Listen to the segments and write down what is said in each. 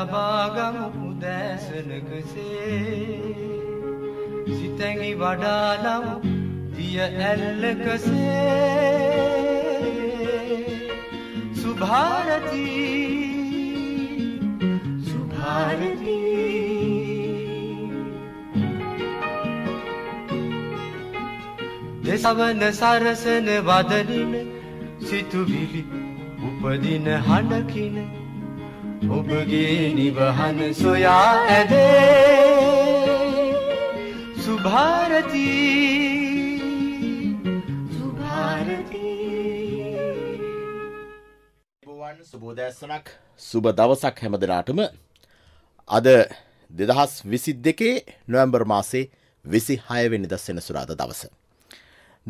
ලබාගමු උදෑසනකසේ සිතැඟි වඩාලම් දිය ඇල්ලකසේ සුභාරතිී සුභාරතිී දෙසවන සරසන වදනින සිතුවිලි උපදින හඬකින ඔබගේ නිවහන සොයා ඇදේ සුභාරතී සුභාරතී සුබෝදැස්සනක් සුබ දවසක් හැම දෙනාටම අද දෙදහස් විසි දෙකේ නොවැම්බර් මාසේ විසි හයවෙනි දස්සෙන සුරාද දවස.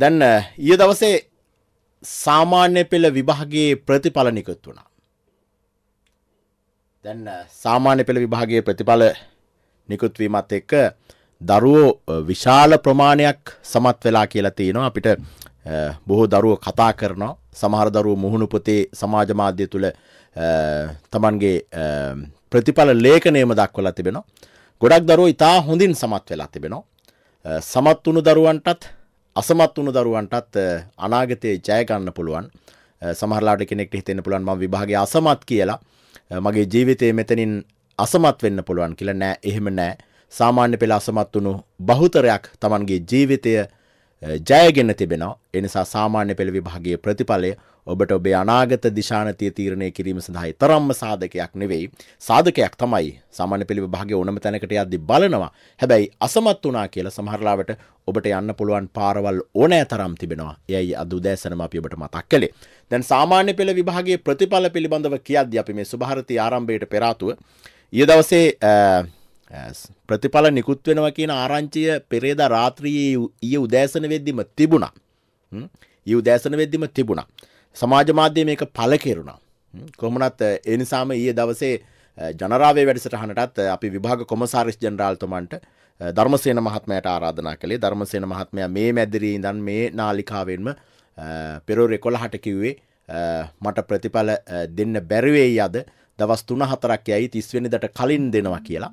දැන් ඊය දවසේ සාමාන්‍ය පෙළ විභාගේ ප්‍රතිඵල නිකුත් වුණා. දැන් සාමාන්‍ය පෙළ විභාගයේ ප්‍රතිඵල නිකුත්වීමත් එක්ක දරුවෝ විශාල ප්‍රමාණයක් සමත් වෙලා කියලා තියෙනවා අපිට බොහෝ දරුවෝ කතා කරනවා සමහර දරුවෝ මුහුණුපොතේ සමාජ මාධ්‍ය තුළ තමන්ගේ ප්‍රතිඵල ලේඛනයම දක්වලා තිබෙනවා. ගොඩක් දරුවෝ ඉතා හොඳින් සමත් වෙලා තිබෙනවා. සමත් වුණු දරුවන්ටත් අසමත් වුණු දරුවන්ටත් අනාගතයේ ජය ගන්න පුළුවන්. සමහරලාට කෙනෙක්ට හිතෙන්න පුළුවන් මම විභාගයේ අසමත් කියලා. මගේ ජීවිතය මෙතනින් අසමත් වෙන්න පුළුවන් කියලා නෑ එහෙම නෑ සාමාන්‍ය පෙළ අසමත් වුණු බහුතරයක් තමන්ගේ ජීවිතය ජයගෙන තිබෙනවා එනිසා සාමාන්‍ය පෙළ විභාගයේ ප්‍රතිඵලය ඔබට ඔබේ අනාගත දිශානතිය තීරණය කිරීම සඳහා තරම්ම සාධකයක් නෙවෙයි සාධකයක් තමයි සාමාන්‍ය පිළිව භාගය ඕනම තැනකට යද්දි බලනවා හැබැයි අසමත් වනා කියලා සමහරලාවට ඔබට යන්න පුළුවන් පාරවල් ඕනෑ තරම් තිබෙනවා යයි අදුදෑසනම අපි ඔබට මතක් කළේ දැන් සාමාන්‍ය පෙළ විභාගේ ප්‍රතිඵල පිළිබඳව කියද්දි අපි මේ සුභාරතී ආරම්භයට පෙරාතුව ඊය දවසේ ප්‍රතිඵල නිකුත් වෙනවා කියන ආරංචිය පෙරේදා රාත්‍රියේ ඊයේ උදෑසන වෙද්දිම තිබුණා ඊ උදෑසන වෙද්දිම තිබුණා සමාජ මාධ්‍ය මේක පල කෙරුණා. කොමනත් එනිසාම ඊය දවසේ ජනරාවේ වැඩසටහනටත් අපි විභාග කොමසාරිස් ජනරාල්තුමන්ට ධර්මසේන මහත්මයට ආරාධනා කළේ ධර්මසේන මහත්මය මේ මැදිරී ඉඳන් මේ නාලිකාවෙන්ම පෙරෝරෙ කොළ හට කිව්වේ මට ප්‍රතිඵල දෙන්න බැරිවෙයි අද දවස් තුන හතරක් යයි තිස්වෙනිදට කලින් දෙනවා කියලා.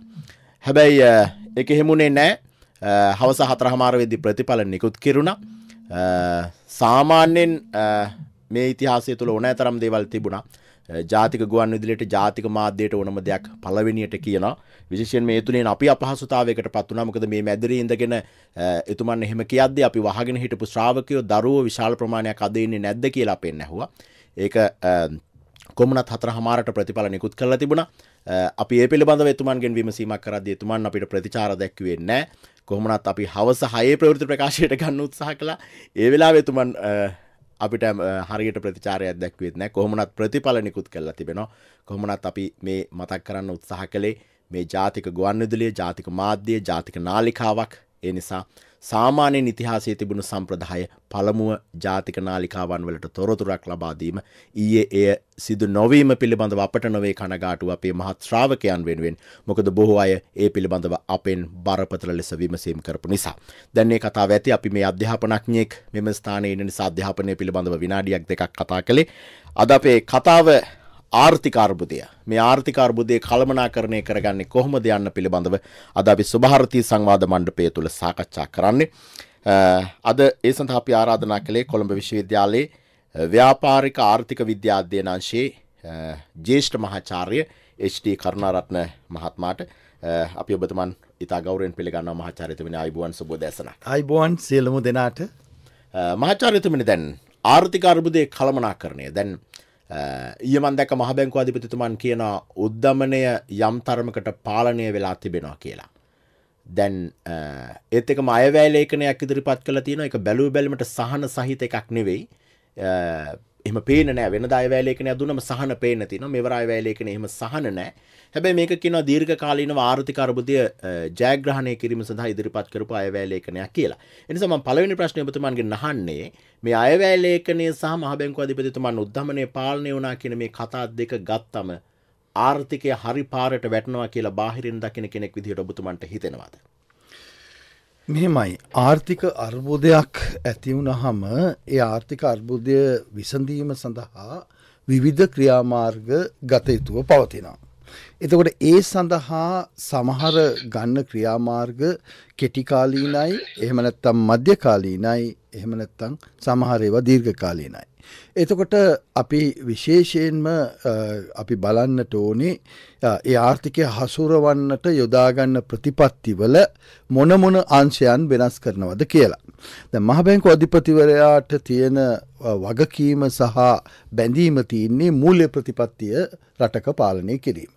හැබැයි එක හෙමුණේ නෑ හවස හතරහමාරවෙදි ප්‍රතිඵල නිකුත් කෙරුණ සාමාන්‍යෙන් මේ ඉතිහාසය තුළ ඕනෑ තරම් දේවල් තිබුණා ජාතික ගුවන් විදිලට ජාතික මාධ්‍යයට ඕනම දෙයක් පළවෙනියට කියන විශේෂයෙන් මේ තුනේ අපි අපහසුතාවයකට පත් වුණා මොකද මේ මැදිරිය ඉඳගෙන එතුමන් එහෙම කියද්දී අපි වහගෙන හිටපු ශ්‍රාවකයෝ දරුවෝ විශාල ප්‍රමාණයක් අද ඉන්නේ නැද්ද කියලා අපෙන් ඇහුවා ඒක කොමනත් හතර හමාරට ප්‍රතිඵල නිකුත් කරලා තිබුණා අපි ඒ පිළිබඳව එතුමන්ගෙන් විමසීමක් කරද්දී එතුමන් අපිට ප්‍රතිචාර දැක්වුවේ නැහැ කොහොමනත් අපි හවස හයේ ප්‍රවෘත්ති ප්‍රකාශයට ගන්න උත්සාහ කළා ඒ වෙලාවේ එතුමන් අපිට හරියට ප්‍රතිචාරයක් දැක්වෙත් නෑ කොහොමනත් ප්‍රතිඵල නිකුත් කරලා තිබෙනවා කොහොමනත් අපි මේ මතක් කරන්න උත්සාහ කළේ මේ ජාතික ගුවන්විදුලිය ජාතික මාධ්‍යය ජාතික නාලිකාවක් ඒ නිසා සාමාන්‍යයෙන් ඉතිහාසයේ තිබුණු සම්ප්‍රදාය පළමුව ජාතික නාලිකාවන් වලට තොරතුරක් ලබා දීම ඊයේ එය සිදු නොවීම පිළිබඳව අපට නොවේ කනගාටුව අපේ මහත් ශ්‍රාවකයන් වෙනුවෙන් මොකද බොහෝ අය ඒ පිළිබඳව අපෙන් බරපතල ලෙස විමසීම් කරපු නිසා. දැන් මේ කතාව ඇති අපි මේ අධ්‍යාපනඥයෙක් මෙම ස්ථානයේ ඉන්න නිසා අධ්‍යාපනය පිළිබඳව විනාඩියක් දෙකක් කතා කළේ. අද අපේ කතාව ආර්ථිකාර්බුදය මේ ආර්ථිකාර්බුදය කළමනාකරණය කරගන්නේ කොහොමද යන්න පිළිබඳව අද අපි සුභාරතී සංවාද මණ්ඩපය තුළ සාකච්ඡා කරන්නේ. අද ඒ සඳහා අපි ආරාධනා කළේ කොළඹ විශ්වවිද්‍යාලයේ ව්‍යාපාරික ආර්ථික විද්‍යා අධ්‍යයනාංශයේ ජේෂ්ඨ මහාචාර්ය HT කරුණාරත්න මහත්මයාට අපි ඔබතුමන් ඉතා ගෞරයෙන් පිළිගන්නවා මහාචාර්යතුමනි ආයිබෝවන් සුබ දැසනක්. ආයිබෝවන් සියලුම දෙනාට මහාචාර්යතුමනි දැන් ආර්ථික අර්බුදයේ කළමනාකරණය දැන් ඊමන්දැක මහබැංකු අධිපතිතුමන් කියන උද්ධමනය යම් තර්මකට පාලනය වෙලා තිබෙනවා කියලා. දැන් ඒතක මයවැලේකනයක් ඉදිරිපත් කළ තියෙන එක බැලූ බැලීමට සහන සහිත එකක් නෙවෙයි එම පේන නෑ වෙන දායවැලේකන දුනම සහන පේන තින මෙවරයි වැලේකන එහම සහන නෑ හැබැයි මේක කිනවා දීර්ඝ කාලීන ආර්ථික අර්බුදය ජයග්‍රහණය කිරීම සඳහා ඉදිරිපත් කරපු අයවැලේකනයක් කියලා එනිසම පළවෙනි ප්‍රශ්නය ඔබතුමන්ගේ නහන්නේ මේ අයවැලේකනේ සහ මහබැංකුව අධිපතිතුමන් උද්ධමනය පාලනය වුණා කියන මේ කතා දෙක ගත්තම ආර්ථිකය හරි පාරට වැටනවා කියලා බාහිරින් දකින කෙනෙක් විදිහට ඔබතුමන්ට හිතෙනවාද මෙහෙමයි ආර්ථික අර්බුදයක් ඇති වුණහම ඒ ආර්ථික අර්බුදය විසඳීම සඳහා විවිධ ක්‍රියාමාර්ග ගතයුතුව පවතිනවා. එතකොට ඒ සඳහා සමහර ගන්න ක්‍රියාමාර්ග කෙටිකාලීනයි එහෙමනැත්තම් මධ්‍යකාලීනයි එහෙමනැත්තං සමහරේවා දීර්ඝකාලීනයි. එතකොට අපි විශේෂයෙන්ම අපි බලන්නට ඕනේ ඒ ආර්ථිකය හසුරවන්නට යොදාගන්න ප්‍රතිපත්තිවල මොනමොන අංශයන් වෙනස් කරනවද කියලා. ද මහබැංකු අධිපතිවරයාට තියෙන වගකීම සහ බැඳීම තියන්නේ මූල්‍ය ප්‍රතිපත්තිය රටක පාලනය කිරීම.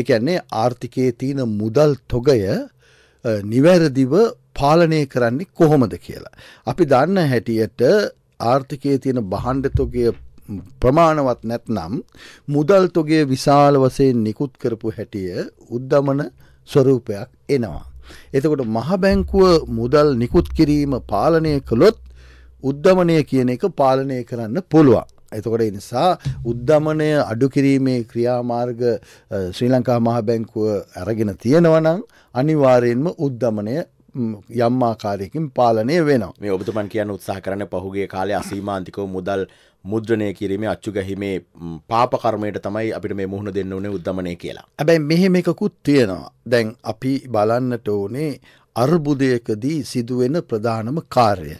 එකන්නේ ආර්ථිකයේ තියෙන මුදල් තොගය නිවැරදිව පාලනය කරන්නේ කොහොමද කියලා. අපි දන්න හැටියට ආර්ථිකයේ තියෙන බහන්්ඩතොගේ ප්‍රමාණවත් නැත්නම් මුදල්තුගේ විශාල වසයෙන් නිකුත් කරපු හැටිය උද්ධමන ස්වරූපයක් එනවා. එතකොට මහබැංකුව මුදල් නිකුත් කිරීම පාලනය කළොත් උද්ධමනය කියන එක පාලනය කරන්න පුළුවන්. එතකොට නිසා උද්ධමනය අඩුකිරීමේ ක්‍රියාමාර්ග ශ්‍රී ලංකා මහබැංකුව ඇරගෙන තියෙනවනං අනිවාරයෙන්ම උද්ධමනය යම්මාකාරයකින් පාලනය වෙනවා මේ ඔබතුමන් කියන්න උත්සාහ කරන පහුගේ කාලය අසීමාන්තිකව මුදල් මුද්‍රණය කිරීමේ අච්චු ගැහිමේ පාපකර්මයට තමයි අපිට මේ මුහුණ දෙන්න ඕනේ උද්ධමනය කියලා ඇබැයි මෙහෙම එකකුත් තියෙනවා දැන් අපි බලන්නට ඕනේ අර්බුදයකදී සිදුවෙන ප්‍රධානම කාර්ය.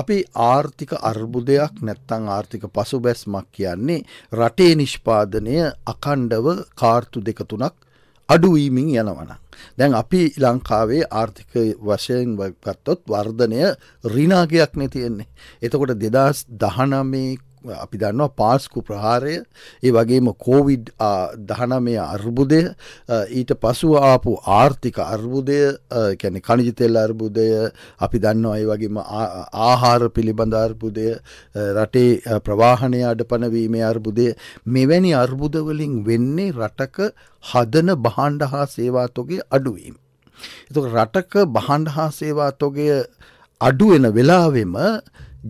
අපි ආර්ථික අර්බුදයක් නැත්තං ආර්ථික පසු බැස්මක් කියන්නේ රටේ නිෂ්පාදනය අකණ්ඩව කාර්තු දෙකතුනක් අඩුවීමින් යනවන. දැන් අපි ලංකාවේ ආර්ථික වශයෙන් ගත්තොත් වර්ධනය රිනාගයක් නැතියෙන්නේ. එතකොට දෙදස් දහනමේ අපි දන්නවා පාස්කු ප්‍රහාරය ඒ වගේම කෝවිඩ් දහනමය අර්බුදය ඊට පසුව ආපු ආර්ථික අර්බුදය කැන කණජිතෙල් අර්බුදය අපි දන්නවා ඒ වගේම ආහාර පිළිබඳ අර්බුදය රටේ ප්‍රවාහණය අඩපනවීමේ අර්බුදය මෙවැනි අර්බුදවලින් වෙන්නේ රටක හදන බහණ්ඩ හා සේවාතොගේ අඩුවීම. එතු රටක බහණ්ඩ හා සේවාතොගේ අඩුවෙන වෙලාවෙම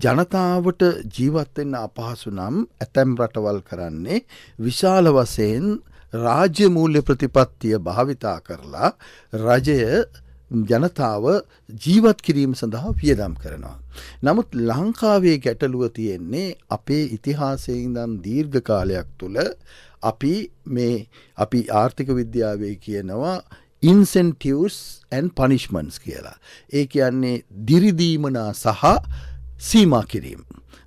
ජනතාවට ජීවත්වෙන්න අපහසු නම් ඇතැම් රටවල් කරන්නේ විශාල වසයෙන් රාජ්‍යමූල්‍ය ප්‍රතිපත්තිය භාවිතා කරලා රජය ජනතාව ජීවත් කිරීම සඳහා වියදම් කරනවා. නමුත් ලංකාවේ ගැටලුව තියෙන්නේ අපේ ඉතිහාසයඉදම් දීර්ඝ කාලයක් තුළ අපි මේ අපි ආර්ථික විද්‍යාවේ කියනවා ඉන්සෙන්ටියස් ඇන් පනිිශ්මන්ස් කියලා. ඒ කියන්නේ දිරිදීමනා සහ සීමා කිරීම.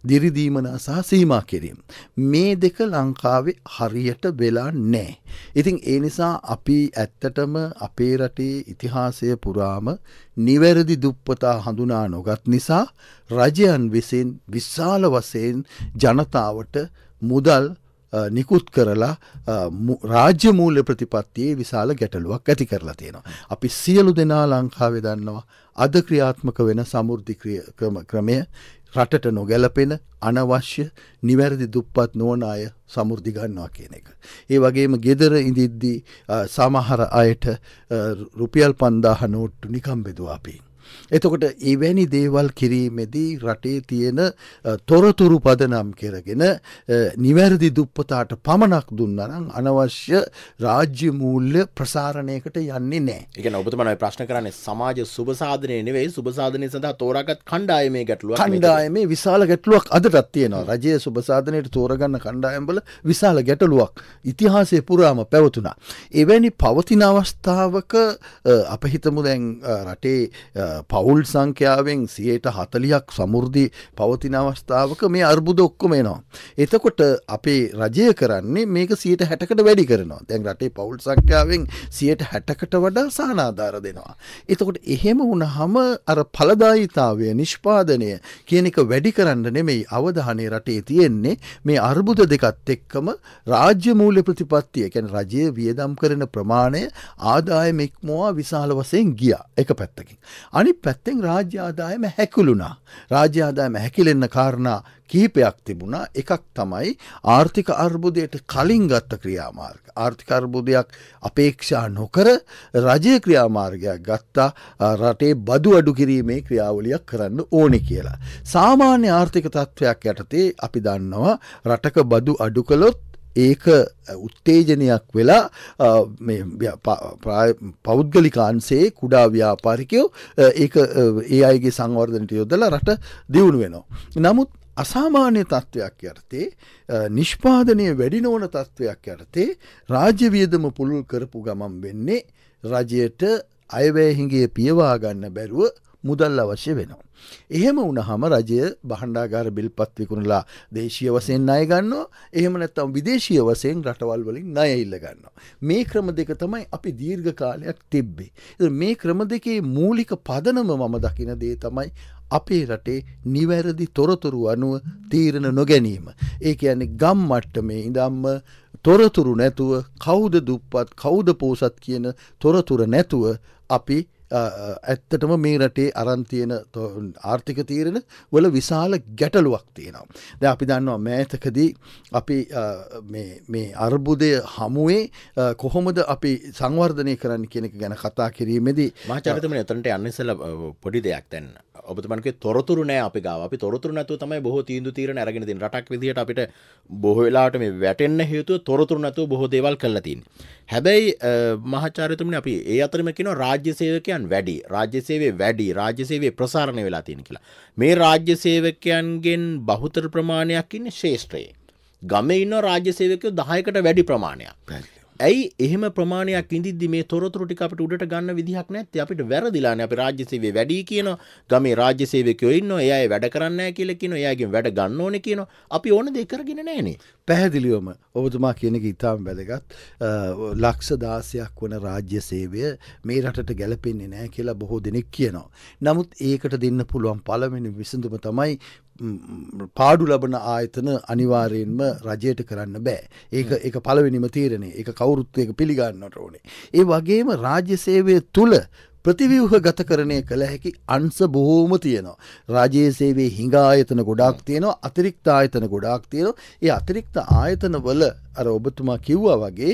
දිරිදීමනා සහ සීමා කිරීම. මේ දෙක ලංකාවේ හරියට වෙලා නෑ. ඉතින් ඒ නිසා අපි ඇත්තටම අපේ රටේ ඉතිහාසය පුරාම නිවැරදි දුප්පතා හඳුනා නොගත් නිසා රජයන් විසින් විශාල වසයෙන් ජනතාවට මුදල් නිකුත් කරලා රාජ්‍ය මූල්‍ය ප්‍රතිපත්තියේ විශාල ගැටලුවක් ඇති කරලා තියෙනවා. අපි සියලු දෙනා ලංකාවේ දන්නවා අද ක්‍රියාත්මක වෙන සමෘද්ධි ක්‍රමය රටට නොගැලපෙන අනවශ්‍ය නිවැරදි දුප්පත් නොවන අය සමෘද්ධි ගන්නවා කියන එක. ඒ වගේම ගෙදර ඉඳිද්දී සමහර අයට රුපියල් පන්දාහ නෝට්ටු නිකම් බෙදවාපීන්. එතකොට එවැනි දේවල් කිරීමෙදී රටේ තියෙන තොරතුරු පදනම් කරගෙන නිවැරදි දුප්පතාට පමණක් දුන්නනම් අනවශ්‍ය රාජ්‍ය මූල්්‍ය ප්‍රසාරණයකට යන්නේ නෑ එක ඔබතුමනයි ප්‍රශ්න කරන්නේ සමාජ සුභසාධනය නෙවෙයි සුභසාධනය සඳහා තෝරගත් කණ්ඩායමේ ගැටලුව කණ්ඩායමේ විශාල ගැටලුවක් අදටත් තියෙනවා රජය සුභසාධනයට තෝරගන්න කණ්ඩායම්බල විශාල ගැටලුවක් ඉතිහාසය පුරාම පැවතුනා. එවැනි පවතින අවස්ථාවක අප හිතමු දැන් රටේ පවුල් සංඛ්‍යාවෙන් සියයට හතලියක් සමුෘද්ධි පවතින අවස්ථාවක මේ අර්බුද ඔක්කොමේනවා. එතකොට අපේ රජය කරන්නේ මේක සියට හැටකට වැඩි කරනවා දැන් රටේ පවුල් සංඛ්‍යාවෙන් සියට හැටකට වඩා සහනාධාර දෙනවා. එතකොට එහෙම වුණ හම අර පලදායිතාවය නිෂ්පාදනය කියන එක වැඩි කරන්න නෙමෙයි අවධානය රටේ තියෙන්නේ මේ අර්බුද දෙකත් එක්කම රාජ්‍ය මූල්‍ය ප්‍රතිපත්තිය ැන රජය වියදම් කරන ප්‍රමාණය ආදාය මෙක්මවා විශාල වසයෙන් ගියා එක පැත්තකින්. අනි අනිත් පැත්තෙන් රාජ්‍ය ආදායම හැකිලුණා. රාජ්‍ය ආදායම හැකිලෙන්න කාරණා කිහිපයක් තිබුණා. එකක් තමයි ආර්ථික අර්බුදයට කලින් ගත්ත ක්‍රියාමාර්ග. ආර්ථික අර්බුදයක් අපේක්ෂා නොකර රජය ක්‍රියාමාර්ගයක් ගත්තා රටේ බදු අඩු කිරීමේ ක්‍රියාවලියක් කරන්න ඕනි කියලා. සාමාන්‍ය ආර්ථික තත්ත්වයක් යටතේ අපි දන්නවා රටක බදු අඩු කළොත් ඒක උත්තේජනයක් වෙලා පෞද්ගලිකාන්සේ කුඩා ව්‍යාපාරිකයෝ ඒ අයගේ සංවර්ධනට යොදල රට දියුණු වෙනවා. නමුත් අසාමාන්‍ය තත්ත්වයක් යටතේ නිෂ්පාදනය වැඩි නොවන තත්ත්වයක් යටතේ රාජ්‍යවියදම පුළුල් කරපු ගමම් වෙන්නේ රජයට අයවැයහිගේ පියවාගන්න බැරුව මුදල් අවශ්‍ය වෙනවා. එහෙම උනහම රජය බහණ්ඩාගාර බිල් පත් විකුණලා දේශීය වසයෙන් ණය ගන්නවා. එහෙම නැත්නම් විදේශීය වසයෙන් රටවල් වලින් ණය ඉල්ල ගන්නවා. මේ ක්‍රම දෙක තමයි අපි දීර්ඝ කාලයක් තිබ්බේ. මේ ක්‍රම දෙකේ මූලික පදනම මම දකින දේ තමයි අපේ රටේ නිවැරදි තොරතුරු අනුව තීරණ නොගැනීම. ඒ කියන්නේ ගම් මට්ටමේ ඉඳම්ම තොරතුරු නැතුව කෞුද දුප්පත් කෞුද පෝසත් කියන තොරතුර නැතුව අපි ඇත්තටම මේ රටේ අරන්තියන ආර්ථික තීරණ වල විශාල ගැටලුවක් තියෙනවා. ද අපි දන්නවා මෑතකදී අපි මේ අර්බුදය හමුවේ කොහොමද අපි සංවර්ධනය කරන්න කෙනෙක ගැන කතා කිරීමේදී මාචරිතම එතනට අන්නසල පොඩි දෙයක් තැන්න ඔබතුමන්ගේ තොරතුරු නෑ අපි ගාව අපි තොරතුරු නැතුව තමයි බොහෝ තීන්දු තීරණ අරගෙන තියෙන රටක් විදිහට අපිට බොහෝ වෙලාවට මේ වැටෙන්න හේතුව තොරතුරු නැතුව බොහෝ දේවල් කරලා තියෙන්නේ. හැබැයි මහාචාර්යතුමනි අපි ඒ අතරම කියනවා රාජ්‍ය සේවකයන් සේවකයන් වැඩි රාජ්‍ය සේවය වැඩි රාජ්‍ය සේවය ප්‍රසාරණය වෙලා තියෙන කියලා. මේ රාජ්‍ය සේවකයන්ගෙන් බහුතර ප්‍රමාණයක් ඉන්න ශේෂත්‍රයේ. ගම ඉන්න රාජ්‍ය සේවකයෝ දහයකට වැඩි ප්‍රමාණයක්. ඇයි එහෙම ප්‍රමාණයක් ඉදිදි මේ තොරතුරු ටික අපිට උඩට ගන්න විදිහක් නැත්තේ අපිට වැරදිලානේ අපි රාජ්‍ය සේවය වැඩි කියනවා ගමේ රාජ්‍ය සේවකයෝ ඉන්නවා එයා ඒ වැඩ කරන්නේ නැහැ කියලා කියනවා එයාගෙන් වැඩ ගන්න ඕනේ කියනවා අපි ඕන දේ කරගෙන නැහනේ පැහැදිලිවම ඔබතුමා කියන එක ඉතාම වැදගත් ලක්ෂ 16ක් වන රාජ්‍ය සේවය මේ රටට ගැලපෙන්නේ නැහැ කියලා බොහෝ දෙනෙක් කියනවා නමුත් ඒකට දෙන්න පුළුවන් පළවෙනි විසඳුම තමයි පාඩු ලබන ආයතන අනිවාරයෙන්ම රජයට කරන්න බෑ ඒක එක පලවෙනිම තීරණය එක කවුරුත්වයක පිළිගන්නට ඕනේ. ඒ වගේම රාජ්‍ය සේවය තුළ ප්‍රතිවිවහ ගත කරණය කළ හැකි අන්ස බොහෝම තියෙනවා. රාජයේ සේවේ හිඟා ආයතන ගොඩාක් තියෙනවා අතිරික්ත ආයතන ගොඩාක් තියෙනවා ඒ අතිරික්ත ආයතන වල අර ඔබතුමා කිව්වා වගේ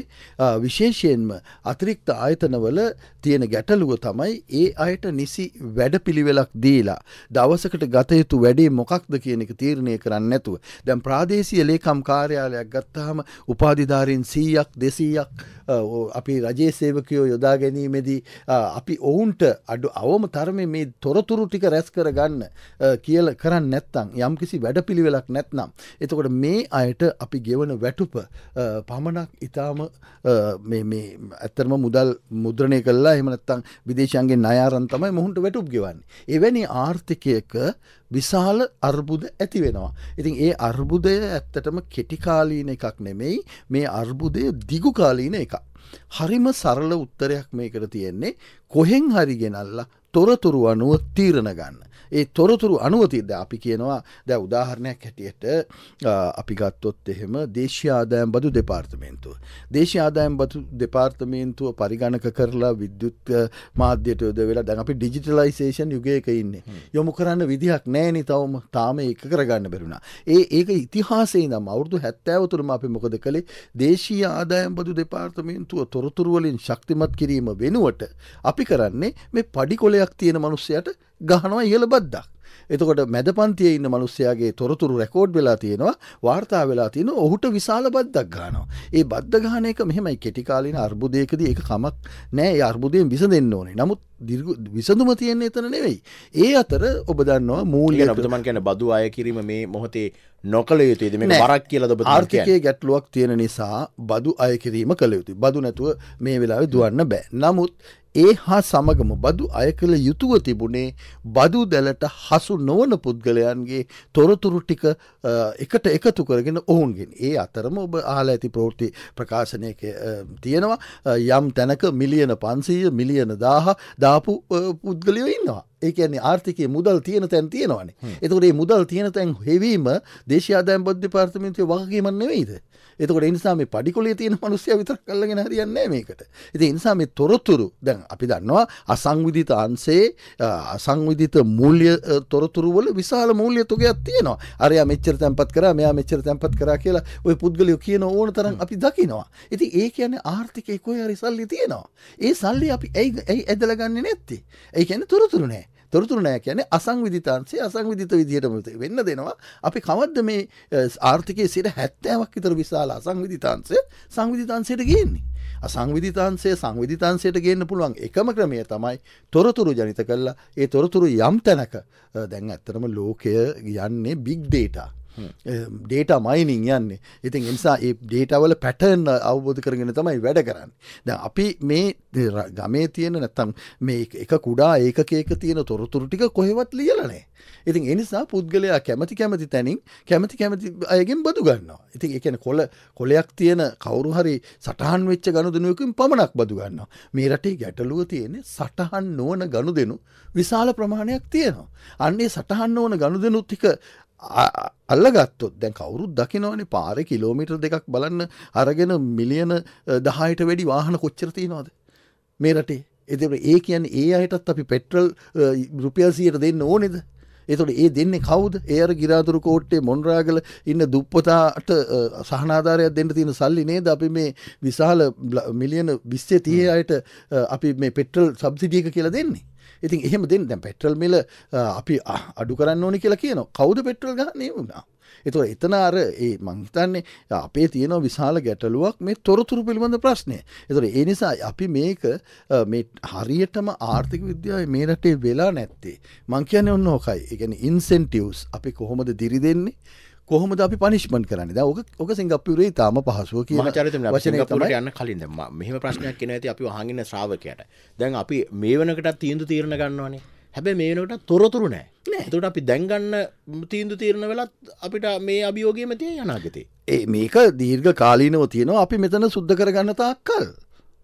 විශේෂයෙන්ම අතිරික්ත ආයතනවල තියෙන ගැටලුව තමයි ඒ අයට නිසි වැඩ පිළිවෙලක් දීලා දවසකට ගතයුතු වැඩේ මොකක්ද කියන එක තීරණය කරන්න නැතුව. දැම් ප්‍රාදේශීය ලේකම් කාර්යාලයක් ගත්තහම උපාධිධාරින් සීයක් දෙසීයක් අපි රජයේ සේවකයෝ යොදා ගැනීමේදී අපි ඔවුන්ට අඩු අවම තරම මේ තොරතුරු ටික රැස් කර ගන්න කියල කරන්න නැත්තං යම් කිසි වැඩ පිළිවෙලක් නැත්නම්. එතකොට මේ අයට අපි ගෙවන වැටුප පමණක් ඉතාම ඇත්තරම මුදල් මුද්‍රණය කල්ලා එමනත්තං විදේශයන්ගේ නයාරන් තමයි මුහුන්ට වැටුප් ගෙවන්නේ. එවැනි ආර්ථිකයක විශාල අර්බුද ඇති වෙනවා. ඉතින් ඒ අර්බුදය ඇත්තටම කෙටිකාලීන එකක් නෙමෙයි මේ අර්බුදය දිගුකාලීන එකක්. හරිම සරල උත්තරයක් මේකට තියෙන්නේ කොහෙන් හරි ගෙනල්ලා තොරතුරු අනුව තීරණ ගන්න. ඒ තොරතුරු අනුවතිද අපි කියනවා දැ උදාහරණයක් හැටියට අපි ගත්තොත් එහෙම දේශයාදායම් බදු දෙපාර්තමේන්තුව. දේශයාදායම් බතු දෙපාර්තමේන්තුව පරිගණක කරලා විද්‍යුත් මාධ්‍යයට යොද වෙලා දැන් අපි ඩිජිටලයිසේෂන් යුගයක ඉන්නේ. යොමු කරන්න විදිහක් නෑනි තවම තාම ඒ කරගන්න බැරුණා. ඒ ඒක ඉතිහාසේ නම් අවුරදු හැත්තෑවතුරම අපි මොකද කළේ දේශී ආදායම් බදු දෙපාර්තමේන්තුව තොරතුරුවලින් ශක්තිමත් කිරීම වෙනුවට අපි කරන්නේ මේ පඩිකොලයක් තියෙන මනුස්සයට ගහනවා ඉහල බද වැරද්දක්. එතකොට මැද පන්තිය ඉන්න මනුස්සයාගේ තොරතුරු රැකෝඩ් වෙලා තියෙනවා වාර්තා වෙලා තියෙන ඔහුට විශාල බද්දක් ගානවා. ඒ බද්ධ ගාන එක මෙහෙමයි කෙටිකාලින අර්බුදයකදී ඒ කමක් නෑ ඒ අර්බුදයෙන් විස දෙන්න ඕනේ. නමුත් විසඳුම තියෙන්නේ එතන නෙවෙයි. ඒ අතර ඔබ දන්නවා මූල්‍ය නබතුමන් කියන බදු අය කිරීම මේ මොහොතේ නොකළ යුතුයිද මේ වරක් කියල ඔබ ආර්ථිකය ගැටලුවක් තියෙන නිසා බදු අය කිරීම කළ යුතු. බදු නැතුව මේ වෙලාවෙ දුවන්න බෑ. නමුත් ඒ හා සමගම බදු අය කළ යුතුව තිබුණේ බදු දැලට හසු නොවන පුද්ගලයන්ගේ තොරතුරු ටික එකට එකතු කරගෙන ඔවුන්ගෙන් ඒ අතරම ඔබ ආල ඇති ප්‍රෝෘති ප්‍රකාශනයක තියෙනවා යම් තැනක මිලියන පන්සීය මිලියන දාහ දාපු පුද්ගලයෝ ඉන්නවා ඒකන්නේ ආර්ථිකය මුදල් තියෙන තැන් තියෙනවානේ එතකරේ මුදල් තියෙන තැන් හෙවීම දේශයාදෑම් බද්ධ පාර්තමින්තය වගේමන්න වෙයිද එතකොට නිසා මේ පඩිකුලේ තියෙන මනුස්්‍ය විතර කල්ලගෙන හරියන්නේ මේකට. ඉති නිසා මේ තොරතුරු දැන් අපි දන්නවා අසංවිධිත අන්සේ අසංවිධිත මුල්්‍ය තොරතුරුවල විශාල මූල්‍ය තුගයක් තියෙනවා අරය මෙච්චර තැන්පත් කර මෙයා මෙච්චර තැන්පත් කර කියලා ඔය පුද්ගලයෝ කියන ඕන තරන් අපි දකිනවා. ඉති ඒ කියන ආර්ථිකය කොය හරි සල්ලි තියෙනවා. ඒ සල්ලි අපි ඇයි ඇදලගන්න නැත්ති. ඒ ඇන තොරතුරු නෑ තොරතුරු නෑ කියන්නේ අසංවිධිතාන්සේ අසංවිධිත විදිහට වෙන්න දෙනවා අපි කවද්ද මේ ආර්ථිකය සිට හැත්තෑවක් විතර විශාල අසංවිධිතාන්සේ සංවිධිතාන්සයට ගන්නේ. අසංවිධිතාන්සේ සංවිධිතාන්සයට ගන්න පුළුවන් එකම ක්‍රමය තමයි තොරතුරු ජනිත කල්ලා ඒ තොරතුරු යම් තැනක දැන් ඇත්තරම ලෝකය කියන්නේ බිග්ඩේටා ඩේට මයිනින් යන්නේ ඉතින් එනිසා ඒ ඩේටවල පැටර්න් අවබෝධ කරගෙන තමයි වැඩ කරන්න දැ අපි මේ ගමේ තියෙන නැත්තම් මේ එක කුඩා ඒකකේක තියෙන තොරතුරටික කොහෙවත් ලියලනෑ ඉතින් එනිසා පුද්ගලයා කැමති කැමති තැනින් කැමති කැමති අයගෙන් බදු ගන්නවා ඉතින් එකන කොල කොලයක් තියෙන කවරු හරි සටහන් වෙච්ච ගණු දෙනුවකින් පමණක් බදු ගන්නවා මේ රටේ ගැටලුව තියෙන්නේ සටහන් නොවන ගණු දෙනු විශාල ප්‍රමාණයක් තියෙනවා අන්නේ සටහන් ඕන ගණු දෙනුත්තික අල්ලගත්තොත් දැන් කවුරුත් දකිනවනේ පාරේ කිලෝමීටර් දෙකක් බලන්න අරගෙන මිලියන 10ට වැඩි වාහන කොච්චර තියෙනවද මේ රටේ. එතකොට ඒ කියන්නේ ඒ අයටත් අපි පෙට්‍රල් රුපියල් 100ට දෙන්න ඕනේද? එතකොට ඒ දෙන්නේ කවුද? ඒ අර ගිරාදුරු කෝට්ටේ මොන්රාගල ඉන්න දුප්පතාට සහනාධාරයක් දෙන්න තියෙන සල්ලි නේද? අපි මේ විශාල මිලියන 20 30 අයට අපි මේ පෙට්‍රල් සබ්සිඩි එක කියලා දෙන්නේ. ඉතින් එහෙම දෙන්න දැ පෙට්‍රල් මිල අපි අඩු කරන්න ඕනි කියලා කියන කවුද පෙට්‍රල් ගන්නේ වුණා එතුව එතන අර ඒ මංහිතන්නේ අපේ තියෙන විශාල ගැටලුවක් මේ තොරතුරු පිළිබඳ ප්‍රශ්නය එතුර ඒ නිසා අපි මේක හරියටම ආර්ථික විද්‍යාව මේ රටේ වෙලා නැත්තේ මං කියන්නේ ඔන්න ඕකයි එකන ඉන්සෙන්ටියවස් අපි කොහොමද දිරි දෙන්නේ කොහොමද අපි පනිශ්මන් කරන්න ද ඕක ඕක සිංගප්පුරේ තාම පහසුව කිය චරිත සිංගපුරට යන්න කලින් දෙම මෙහම ප්‍රශ්නයක් කෙන ඇති අපි හඟන්න ශ්‍රාවකයට දැන් අපි මේ වනකට තීන්දු තීරණ ගන්නවානේ හැබැ මේනකට තොරතුරු නෑ තුට අපි දැන්ගන්න තීන්දු තීරණ වෙලත් අපිට මේ අභියෝගය මතිය යනාගතේ ඒ මේක දීර්ඝ කාලීනව තියෙනවා අපි මෙතන සුද්ධ කරගන්න තාක්කල්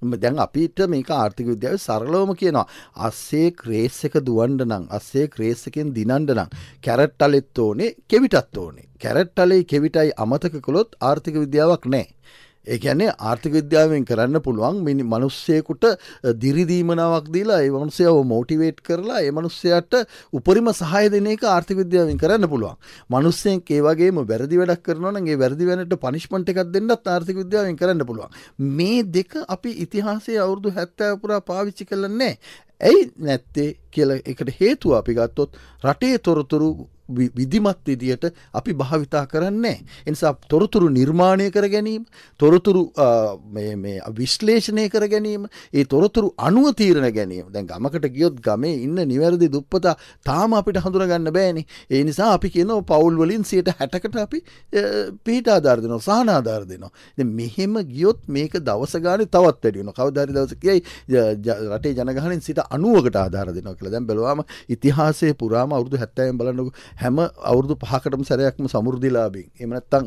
දැන් අපිට මේක ආර්ථික විද්‍යාව සරලවම කියනවා අස්සේ ක්‍රේස් එක දුවන්ඩ නම් අස්සේ ක්‍රේස් එකෙන් දිනන්ඩ නම් කැරට් අලෙත් ඕනේ කෙවිටත් ඕනේ කැරට් අලේ කෙවිටයි අමතක කළොත් ආර්ථික විද්‍යාවක් නෑ ඒකන්නේ ආර්ථික විද්‍යාවෙන් කරන්න පුළුවන් මිනි මනුස්සයකුට දිරිදීමනාවක් දීලා ඒ මනුස්සයව මෝටිවේට් කරලා ඒ මනුස්සයට උපරිම සහය දෙන එක ආර්ථික විද්‍යාවෙන් කරන්න පුළුවන් මනුස්සයෙන් ඒ වගේම වැරදි වැඩක් කරනවනගේ වැරදි වෙනට පනිශ්මට එකක් දෙන්නත් ආර්ථික විද්‍යාවෙන් කරන්න පුළුවන් මේ දෙක අපි ඉතිහාසේ අවුරුදු හැත්තෑ පුරා පාවිච්චි කරලන්නේ ඇයි නැත්තේ කියල එකට හේතුව අපි ගත්තොත් රටේ තොරතුරු විදිමත් විදියට අපි භාවිතා කරන්නේ. එනිසා තොරතුරු නිර්මාණය කර ගැනීම තොරතුරු විශ්ලේෂණය කර ගැනීම ඒ තොරතුරු අනුව තීරණ ගැනීම දැන් ගමකට ගියොත් ගමේ ඉන්න නිවැරදි දුප්පතා තාම අපිට හඳුරගන්න බෑනි ඒ නිසා අපි කියන පවුල්වලින් සියට හැටකට අපි පිහිට ආධාර්දනවා සහනාධාර දෙනවා මෙහෙම ගියොත් මේක දවසගාන තවත් වැඩියන කවධරි දවස කියයි රටේ ජනගහනින් සිට අනුවකට ආධාර දෙනවා කියලා කළ දැම් බැලවාම ඉතිහාසේ පුරාම අවුදු හැත්තෑම් බලන්නක හැම අවුදු පහකටම සැරයක්ම සමුෘදිලාබින් එමනත්තං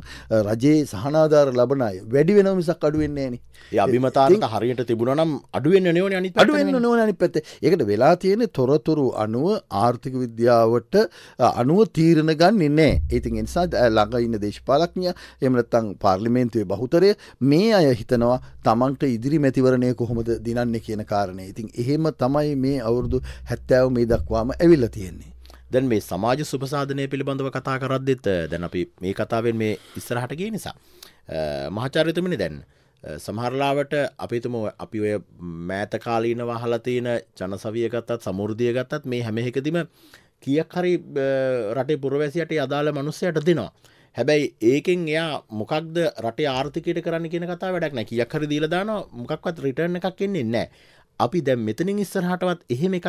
රජයේ සහනාධාර ලබන අය වැඩි වෙන මිසක් අඩුවෙන්නේ න අභිමතාරක හරියට තිබුණනම් අඩුවෙන් නෝන අනි අඩුවෙන් නෝන අනි පැත එකට වෙලා තියෙන තොරතුරු අනුව ආර්ථික විද්‍යාවට අනුව තීරණ ගන්න ඉන්නේ ඉතින් එනිසා ළඟ ඉන්න දේශපාලක්ඥ එමනත්තං පාර්ලිමේන්තුවේ බහුතරය මේ අය හිතනවා තමන්ට ඉදිරි මැතිවරණය කොහොමද දිනන්නේ කියන කාරණය ඉතින් එහෙම තමයි මේ අවුරුදු හැත් ඇත්තෑව මේ දක්වාම ඇවිල්ල තියෙන්නේ. දැන් මේ සමාජ සුපසාධනය පිළිබඳව කතා කරද්දිත් දැන් අපි මේ කතාවෙන් මේ ඉස්සරහටගේ නිසා. මහචාරිතුමනි දැන්. සමහරලාවට අපිතුම අපි ඔය මෑතකාලීන වහලතියන ජනසවිය ගත්තත් සමුෘදිය ගත්තත් මේ හැමෙකදිම කියක් හරි රටේ පුරවැසියට අදාළ මනුස්සයට දෙනවා. හැබැයි ඒකෙන් එයා මොකක්ද රට ආර්ථිකයට කරන්න කියෙන කතා වැඩක් නැ කියක් හරි දීලදාන මොකක්වත් රිටර්න එකක් එන්නේ නෑ. අපි දැම් මෙතනින් ඉස්සරහටවත් එහෙම එකක්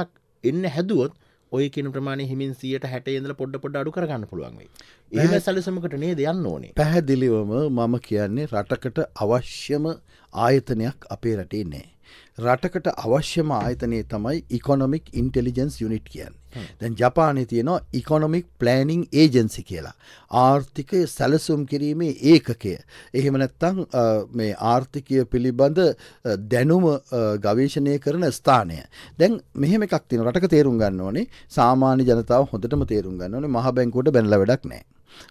එන්න හැදුවොත් ඔය කියන ප්‍රමාණ හිමින් සියට හැටේදල පොඩ්ඩ පොඩ අඩු කරගන්න පුළුවන්ේ එහම සැලසමකට නේ දෙයන්න ඕනේ පැහැදිලිවම මම කියන්නේ රටකට අවශ්‍යම ආයතනයක් අපේ රටේ නෑ රටකට අවශ්‍යම ආයතනය තමයි ඉකොනොමික් ඉන්ටෙලිජන්ස් යුනිට් කියන්න දැන් ජපානය තියෙනවා ඉකොනොමික් ප්ලෑනිං ඒජන්සි කියලා ආර්ථිකය සැලසුම් කිරීමේ ඒකකය එහෙම නැත්තං මේ ආර්ථිකය පිළිබඳ දැනුම ගවේශණය කරන ස්ථානය දැන් මෙහෙම එකක් තින රට තේරුම් ගන්න ඕනේ සාමාන්‍ය ජනතාව හොඳටම තේරුම් ගන්න ඕනේ මහ බැංකුවට බැනල වැඩක් නෑ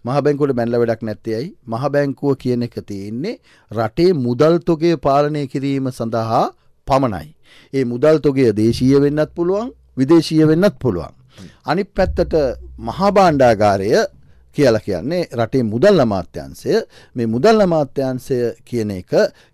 මහබැංකුවට බැනල වැඩක් නැත්තයයි මහබැංකුව කියන එක තියෙන්නේ රටේ මුදල්තොගේ පාලනය කිරීම සඳහා පමණයි. ඒ මුදල් තොගේ දේශීය වෙන්නත් පුළුවන් විදේශීය වෙන්නත් පුළුවන්. අනි පැත්තට මහාබාණ්ඩාගාරය කියලා කියන්නේ රටේ මුදල් අමාත්‍යංශය මේ මුදල් අමාත්‍යංශය කියන එක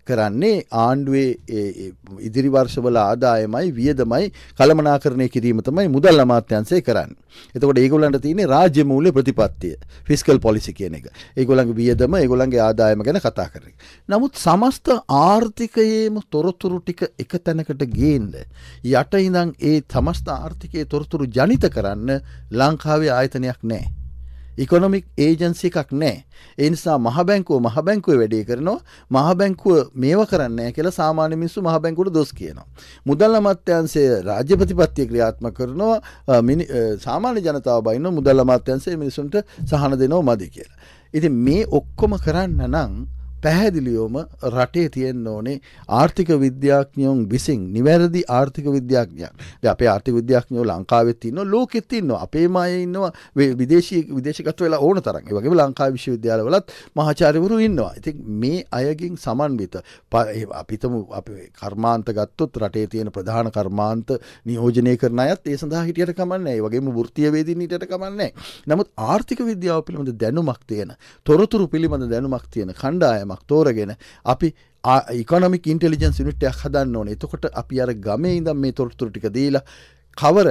කරන්නේ ආණ්ඩුවේ ඉදිරි වර්ෂවල ආදායමයි වියදමයි කළමනාකරණය කිරීම තමයි මුදල් අමාත්‍යංශය කරන්නේ. එතකොට ඒගොල්ලන්ට තියෙන්නේ රාජ්‍ය මූල්‍ය ප්‍රතිපත්තිය ෆිස්කල් පොලිසි කියන එක. ඒගොල්ලන්ගේ වියදම ඒගොල්ලන්ගේ ආදායම ගැන කතා කරන නමුත් සමස්ත ආර්ථිකයේම තොරතුරු ටික එක තැනකට ගේන්න යට ඉඳන් ඒ සමස්ත ආර්ථිකයේ තොරතුරු ජනිත කරන්න ලංකාවේ ආයතනයක් නැහැ. ඉකොනොමික් ඒජන්සි එකක් නෑ. ඒ නිසා මහබැංකුව මහබැංකුව වැඩේ කරනවා මහබැංකුව මේව කරන්න කියලා සාමාන්‍ය මිනිස්සු මහබැංකුවට දොස් කියනවා. මුදල් අමාත්‍යන්සේ රාජ්‍ය ප්‍රතිපත්තිය ක්‍රියාත්ම කරනවා සාමාන්‍ය ජනතාව බයින්න මුදල් අමාත්‍යන්සේ මිනිසුන්ට සහන දෙනෝ මදි කියලා. ඉතින් මේ ඔක්කොම කරන්න නම් පැහැදිලියෝම රටේ තියෙන් ඕනේ ආර්ථික විද්‍යාඥයෝන් විසින් නිවැරදි ආර්ථික විද්‍යාඥයක් අප ආර්ථික විද්‍යාඥයෝ ලංකාවෙත්තින්න ලෝකෙත්තින්න අපේ මය ඉන්නවා විදේශී විදේශකත් වෙලා ඕන තරන් වගේ ලංකා විශ්වවිද්‍යාලවලත් මහාචාරිවරු ඉන්නවා ඉති මේ අයගින් සමන්විත අපිතම කර්මාන්ත ගත්තොත් රටේ තියෙන ප්‍රධාන කර්මාන්ත නියෝජනය කරන අයත් ඒ සඳහා හිටියට කමන්නේ වගේම ෘතියවේදී නිටට කමන්නේ නමුත් ආර්ථික විද්‍යාව පිළිබඳ දැනුමක් තියෙන තොරතුරු පිළිබඳ දැනුමක් තියෙන කණ්ඩායම කණ්ඩායමක් තෝරගෙන අපි ඉකොනමික් ඉන්ටෙලිජන්ස් නිටයක් හදන්න ඕන එතකොට අපි අර ගමේ ඉදම් මේ තොරතුර ටික දීලා කවර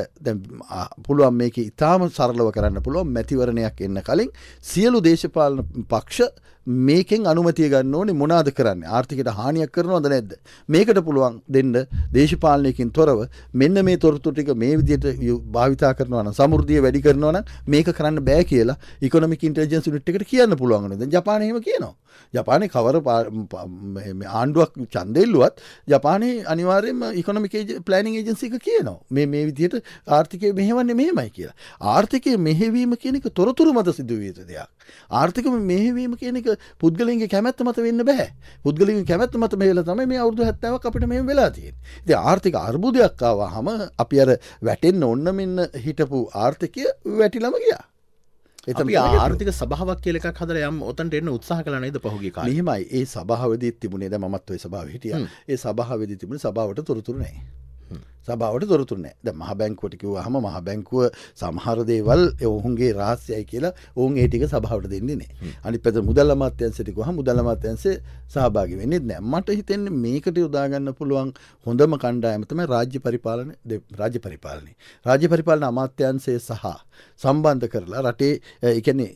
පුළුවන් මේක ඉතාම සරලව කරන්න පුළුවන් මැතිවරණයක් එන්න කලින් සියලු දේශපාලන පක්ෂ මේකෙන් අනුමතිය ගන්න ඕනේ මොනාද කරන්නේ ආර්ථිකයට හානියක් කරනවද නැද්ද මේකට පුළුවන් දෙන්න දේශපාලනයකින් තොරව මෙන්න මේ තොරතුරු ටික මේ විදිහට භාවිතා කරනවා නම් සමෘද්ධිය වැඩි කරනවා නම් මේක කරන්න බෑ කියලා ඉකොනොමික් ඉන්ටෙලිජන්ස් යුනිට් එකට කියන්න පුළුවන් වෙනවා දැන් ජපානය එහෙම කියනවා ජපානයේ කවර ආණ්ඩුවක් ඡන්දෙල්ලුවත් ජපානයේ අනිවාර්යයෙන්ම ඉකොනොමික් ප්ලෑනින් ඒජන්සි එක කියනවා මේ මේ විදිහට ආර්ථිකය මෙහෙවන්නේ මෙහෙමයි කියලා ආර්ථිකය මෙහෙවීම කියන එක තොරතුරු මත සිදුවිය යුතු දෙයක් ආර්ථිකම මෙහෙවීම කියන එක පුද්ගලින්ගේ කැමැත්ත මත වෙන්න බෑ පුද්ගලින් කැමැත්ත මත මේල තම මේ අවුදු හැත්තාවක් අපිට මේ වෙලා තියෙන් ති ආර්ථික අර්බුදයක්කාව හම අපි අර වැටෙන් ඔන්න මෙන්න හිටපු ආර්ථිකය වැටිලම ගියා එතම ආර්ථික සභාවක් කියලක් හදර යම් ඔතන්ට එන්න උත්සාහ කලනයිද පහුගේ නීමයි ඒ සභාවදී තිබුණේ ද මත්වයි සභාව හිටිය ඒ සභාවදි තිබුණ සභාවට තොරතුරනෑ සභාවට තොරතුරන්නේ ද මහ බැංකුවටිකව හම මහ බැංකුව සමහරදේවල් ඔහුන්ගේ රහස්යයි කියලා ඔවුන් ඒටික සභාවට දෙන්නේනේ අනි පැත මුදල්ලමත්‍යන්සටික හ මුදල්ලමත්‍යන්සේ සහභාගි වෙන්නේ නෑ මට හිතෙන් මේකට යොදාගන්න පුළුවන් හොඳම කණ්ඩායමතම රාජ්‍ය පරිපාලන රාජ්‍ය පරිපාලනය රාජ්‍ය පරිපාලන අමාත්‍යන්සේ සහ සම්බන්ධ කරලා රටේ එකන්නේ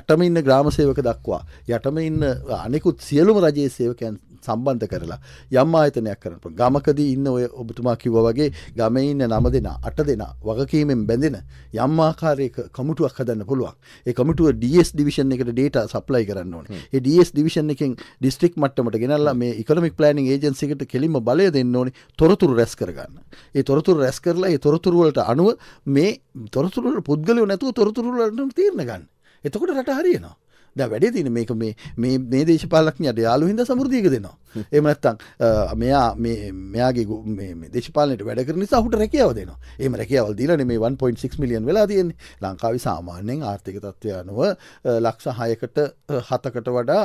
යටම ඉන්න ග්‍රාම සේවක දක්වා යටම ඉන්න අනෙකුත් සියලුම රජයේ සේවකයන් සම්බන්ධ කරලා යම් ආයතනයක් කරනට ගමකදී ඉන්න ඔය ඔබතුමා කිව්ව වගේ ගම ඉන්න නම දෙෙන අට දෙෙන වගකීමෙන් බැඳෙන යම් ආකාරයක කමුටුවක් හදන්න පුළුවන් ඒ කමටුව ඩස් ඩිවිෂන් එකට ඩේට සප්ලයි කරන්න ඕන ඒ ඩස් ඩිවිෂන් එකින් ඩිස්ට්‍රික් මට්ටමට ගෙනල්ලා මේ එකකමික් පලනිින් ඒජන්සිකට කෙලිම බලය දෙන්න ඕනි තොරතුරු රැස් කරගන්න ඒ තොරතුර රැස් කරලා ඒ තොරතුරුවලට අනුව මේ තොරතුරට පුද්ගලය නැතුව තොරතුරුලට තීරණ ගන්න එතකොට රට හරියනවා ද වැඩේ තින මේක මේ දේශපාලක්නයට යාලු හිද සමෘතියක දෙනවා එමනත්තං මෙයා මෙයාගේ දේශපාලට වැඩකර නිසා හුට රැකියාව දෙන එම රැකවල් දීලන මේ 1.6 මිලියන් වෙලා තියෙන් ලංකාවි සාමාන්‍යයෙන් ආර්ථික තත්ත්වය අනුව ලක්ෂ හයකට හතකට වඩා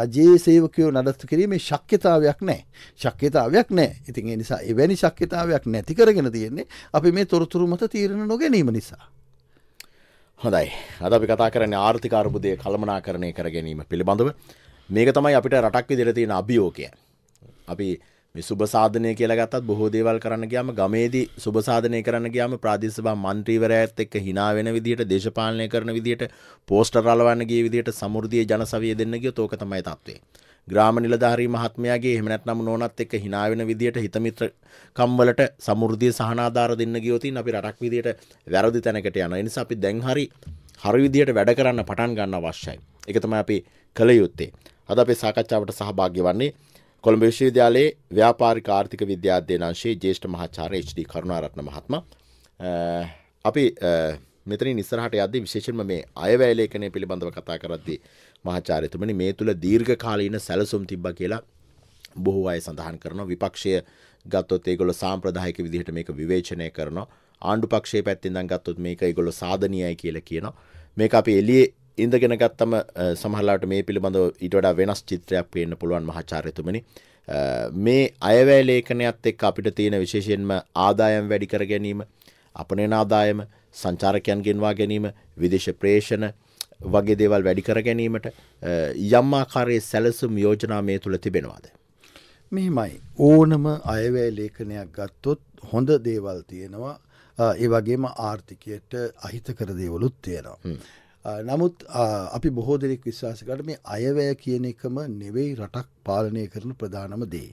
රජයේ සේවකයෝ නඩත්තු කිරීමේ ශක්්‍යතාවයක් නෑ ශක්්‍යතාවයක් නෑ ඉතින් නිසා එවැනි ශක්්‍යතාවයක් නැතිකරගෙන තියෙන්නේ අපි මේ තොරතුරු මත තීරණ නොගැනීම නිසා. හොඳයි අද අපි කතා කරන ආර්ථික අර්බුදය කළමනාකරණය කර ගැනීම පිළිබඳව මේක තමයි අපිට රටක් විදිහට තියෙන අභියෝගය. අපි මේ සුබ සාධනය කියලා ගත්තත් බොහෝ දේවල් කරන්න ගියාම ගමේදී සුබ සාධනය කරන්න ගියාම ප්‍රාදේශීය සභා මන්ත්‍රීවරයාත් එක්ක hina වෙන විදිහට දේශපාලනය කරන විදිහට පෝස්ටර් අලවන්න ගිය විදිහට සමෘද්ධියේ ජනසවිය දෙන්න ගියොත් ඕක තමයි තත්ත්වේ. ග්‍රාම නිලධාරී මහත්මයාගේ එහෙම නැත්නම් නෝනත් එක්ක hina වෙන විදියට හිතමිත්‍ර කම්වලට සමෘද්ධිය සහනාධාර දෙන්න ගියොත් අපේ රටක් විදියට වැරදි තැනකට යනවා. ඒ නිසා අපි දැන් හරි හරි විදියට වැඩ කරන්න පටන් ගන්න අවශ්‍යයි. ඒක තමයි අපි කළ යුත්තේ. අද අපේ සාකච්ඡාවට සහභාගී වන්නේ කොළඹ විශ්වවිද්‍යාලයේ ව්‍යාපාරික ආර්ථික විද්‍යාධ්‍යනාංශයේ ජේෂ්ඨ මහාචාර්ය එච්.ඩී. කරුණාරත්න මහත්මයා අපි මෙතනින් ඉස්සරහට යද්දී විශේෂයෙන්ම මේ අයවැය ලේඛනය පිළිබඳව කතා කරද්දී මහාචාරිතුමනි මේ තුළ දීර්ඝකාලීන සැලසුම් තිබ්බ කියලා බොහෝ අය සඳහන් කරනවා විපක්ෂය ගත්තොත් ඒගොල්ලෝ සාම්ප්‍රදායික විදිහට මේක විවේචනය කරනවා ආණ්ඩු පක්ෂයේ පැත්තෙන් ඉඳන් ගත්තොත් මේක ඒගොල්ලෝ සාධනීයයි කියලා කියනවා මේක අපි එළියේ ඉඳගෙන ගත්තම සමහරලාට මේ පිළිබඳව ඊට වඩා වෙනස් චිත්‍රයක් පේන්න පුළුවන් මහාචාර්යතුමනි මේ අයවැය ලේඛනයත් එක්ක අපිට තියෙන විශේෂයෙන්ම ආදායම් වැඩි කර ගැනීම අපනේන ආදායම සංචාරකයන්ගෙන්වා ගැනීම විදේශ ප්‍රේෂණ වගේ දේවල් වැඩි කර ගැනීමට යම්මාකාරයේ සැලසුම් යෝජනා මේ තුළ තිබෙනවාද. මෙහෙමයි ඕනම අයවැය ලේඛනයක් ගත්තොත් හොඳ දේවල් තියෙනවා ඒ වගේම ආර්ථිකයට අහිතකර දේවලුත් තියෙනවා. නමුත් අපි බොහෝ දෙනෙක් විශ්වාස කරට මේ අයවැය කියන එකම නෙවෙයි රටක් පාලනය කරන ප්‍රධානම දේ.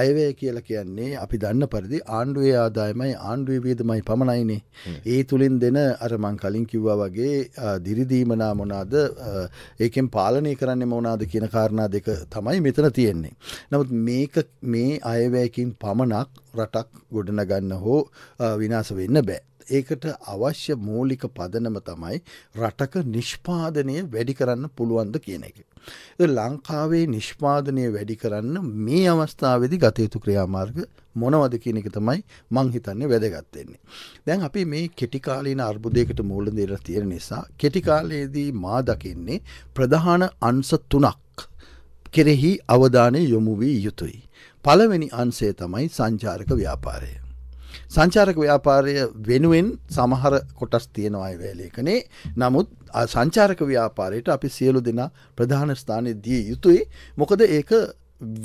අයවැය කියලා කියන්නේ අපි දන්න පරිදි ආණ්ඩුවේ ආදායමයි ආණ්ඩුවේ වියදමයි පමණයිනේ. ඒ තුලින් දෙන අර මං කලින් කිව්වා වගේ දිරිදීමනා මොනවාද ඒකෙන් පාලනය කරන්න මොනවාද කියන කාරණා දෙක තමයි මෙතන තියෙන්නේ. නමුත් මේක මේ අයවැයකින් පමණක් රටක් ගොඩනගන්න හෝ විනාශ වෙන්න බෑ. ඒකට අවශ්‍ය මූලික පදනම තමයි රටක නිෂ්පාදනය වැඩි කරන්න පුළුවන්ද කියන එක. ලංකාවේ නිෂ්පාදනය වැඩි කරන්න මේ අවස්ථාවදි ගතයුතු ක්‍රියාමාර්ග මොනවද කියන එක තමයි මං හිතන්නේ වැදගත්වෙන්නේ. දැන් අපි මේ කෙටිකාලීන අර්බුදයකට මූල දෙර තියෙන නිසා කෙටිකාලයේදී මා දකින්නේ ප්‍රධාන අන්ස තුනක් කෙරෙහි අවධානය යොමු වී යුතුයි. පළවෙනි අන්සේ තමයි සංචාරක ව්‍යාපාරය. සංචාරක ව්‍යාපාරය වෙනුවෙන් සමහර කොටස් තියෙනවායි වේලේකනේ නමුත් සංචාරක ව්‍යාපාරයට අපි සියලු දෙනා ප්‍රධාන ස්ථානය දිය යුතුයි මොකද ඒක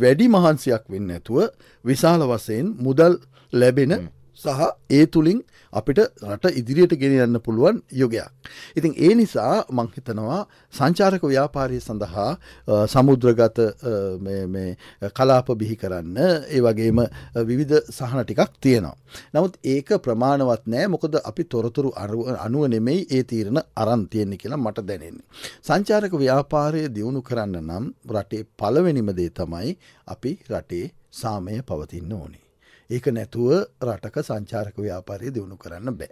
වැඩි මහන්සියක් වෙන්න ඇතුව විශාල වසයෙන් මුදල් ලැබෙන සහ ඒ තුළින් අපිට රට ඉදිරියට ගෙන යන්න පුළුවන් යුගයක්. ඉතින් ඒ නිසා මංහිතනවා සංචාරක ව්‍යාපාරය සඳහා සමුද්‍රගත කලාප බිහි කරන්න ඒ වගේම විවිධ සහන ටිකක් තියෙනවා. නමුත් ඒක ප්‍රමාණවත් නෑ මොකද අපි තොරතුරු අනුව නෙමෙයි ඒ තීරණ අරන්තියෙන්නේ කියලා මට දැනෙන්නේ. සංචාරක ව්‍යාපාරය දියුණු කරන්න නම් රටේ පලවෙනිමදේ තමයි අපි රටේ සාමය පවතින්න ඕනේ. ඒක නැතුව රටක සංචාරක ව්‍යාපාරය දියුණු කරන්න බෑ.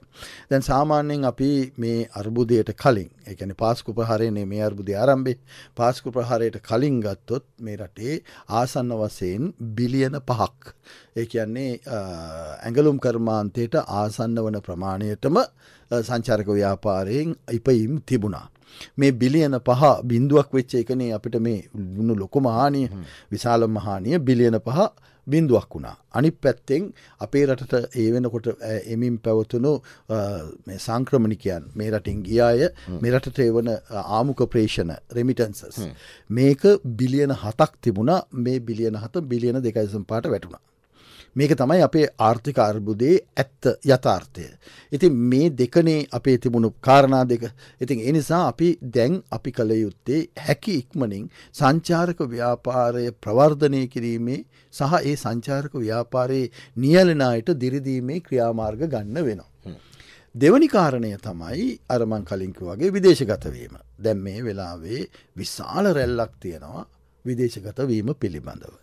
දැන් සාමාන්‍යයෙන් අපි මේ අර්බුදයට කලින් එකන පාස්කු ප්‍රහරයනේ මේ අර්බුදය ආරම්භේ පාස්කු ප්‍රහාරයට කලින් ගත්තොත් මේ රටේ ආසන්න වසයෙන් බිලියන පහක්. ඒ කියන්නේ ඇඟලුම් කර්මාන්තයට ආසන්න වන ප්‍රමාණයටම සංචාරක ව්‍යාපාරයෙන් ඉපයිම් තිබුණා. මේ බිලියන පහ බින්දුවක් වෙච්ච එකනේ අපිට මේ ලුණු ලොකුම හානිය විශාලම හානිය බිලියන පහ බින්දුවක් වුණා. අනිත් පැත්තෙන් අපේ රටට ඒ වෙනකොට එමින් පැවතුණු සංක්‍රමණිකයන් මේ රටින් ගියාය මෙරටට එවන ආමුක ප්‍රේෂණ රෙමිටන්සස්. මේක බිලියන හතක් තිබුණා මේ බිලියන හත බිලියන දෙකයිසම් පාට වැටුණා. මේක තමයි අපේ ආර්ථික අර්බුදයේ ඇත්ත යථාර්ථය. ඉතින් මේ දෙකනේ අපේ තිබුණු කාරණා දෙක. ඉතින් ඒ නිසා අපි දැන් අපි කළ යුත්තේ හැකි ඉක්මනින් සංචාරක ව්‍යාපාරය ප්‍රවර්ධනය කිරීමේ සහ ඒ සංචාරක ව්‍යාපාරයේ නියලනායට දිරිදීමේ ක්‍රියාමාර්ග ගන්න වෙනවා. දෙවනි කාරණය තමයි අරමං කලින්කු වගේ විදේශගතවීම. දැම් මේ වෙලාවේ විශාල රැල්ලක් තියෙනවා විදේශගත වීම පිළිබඳව.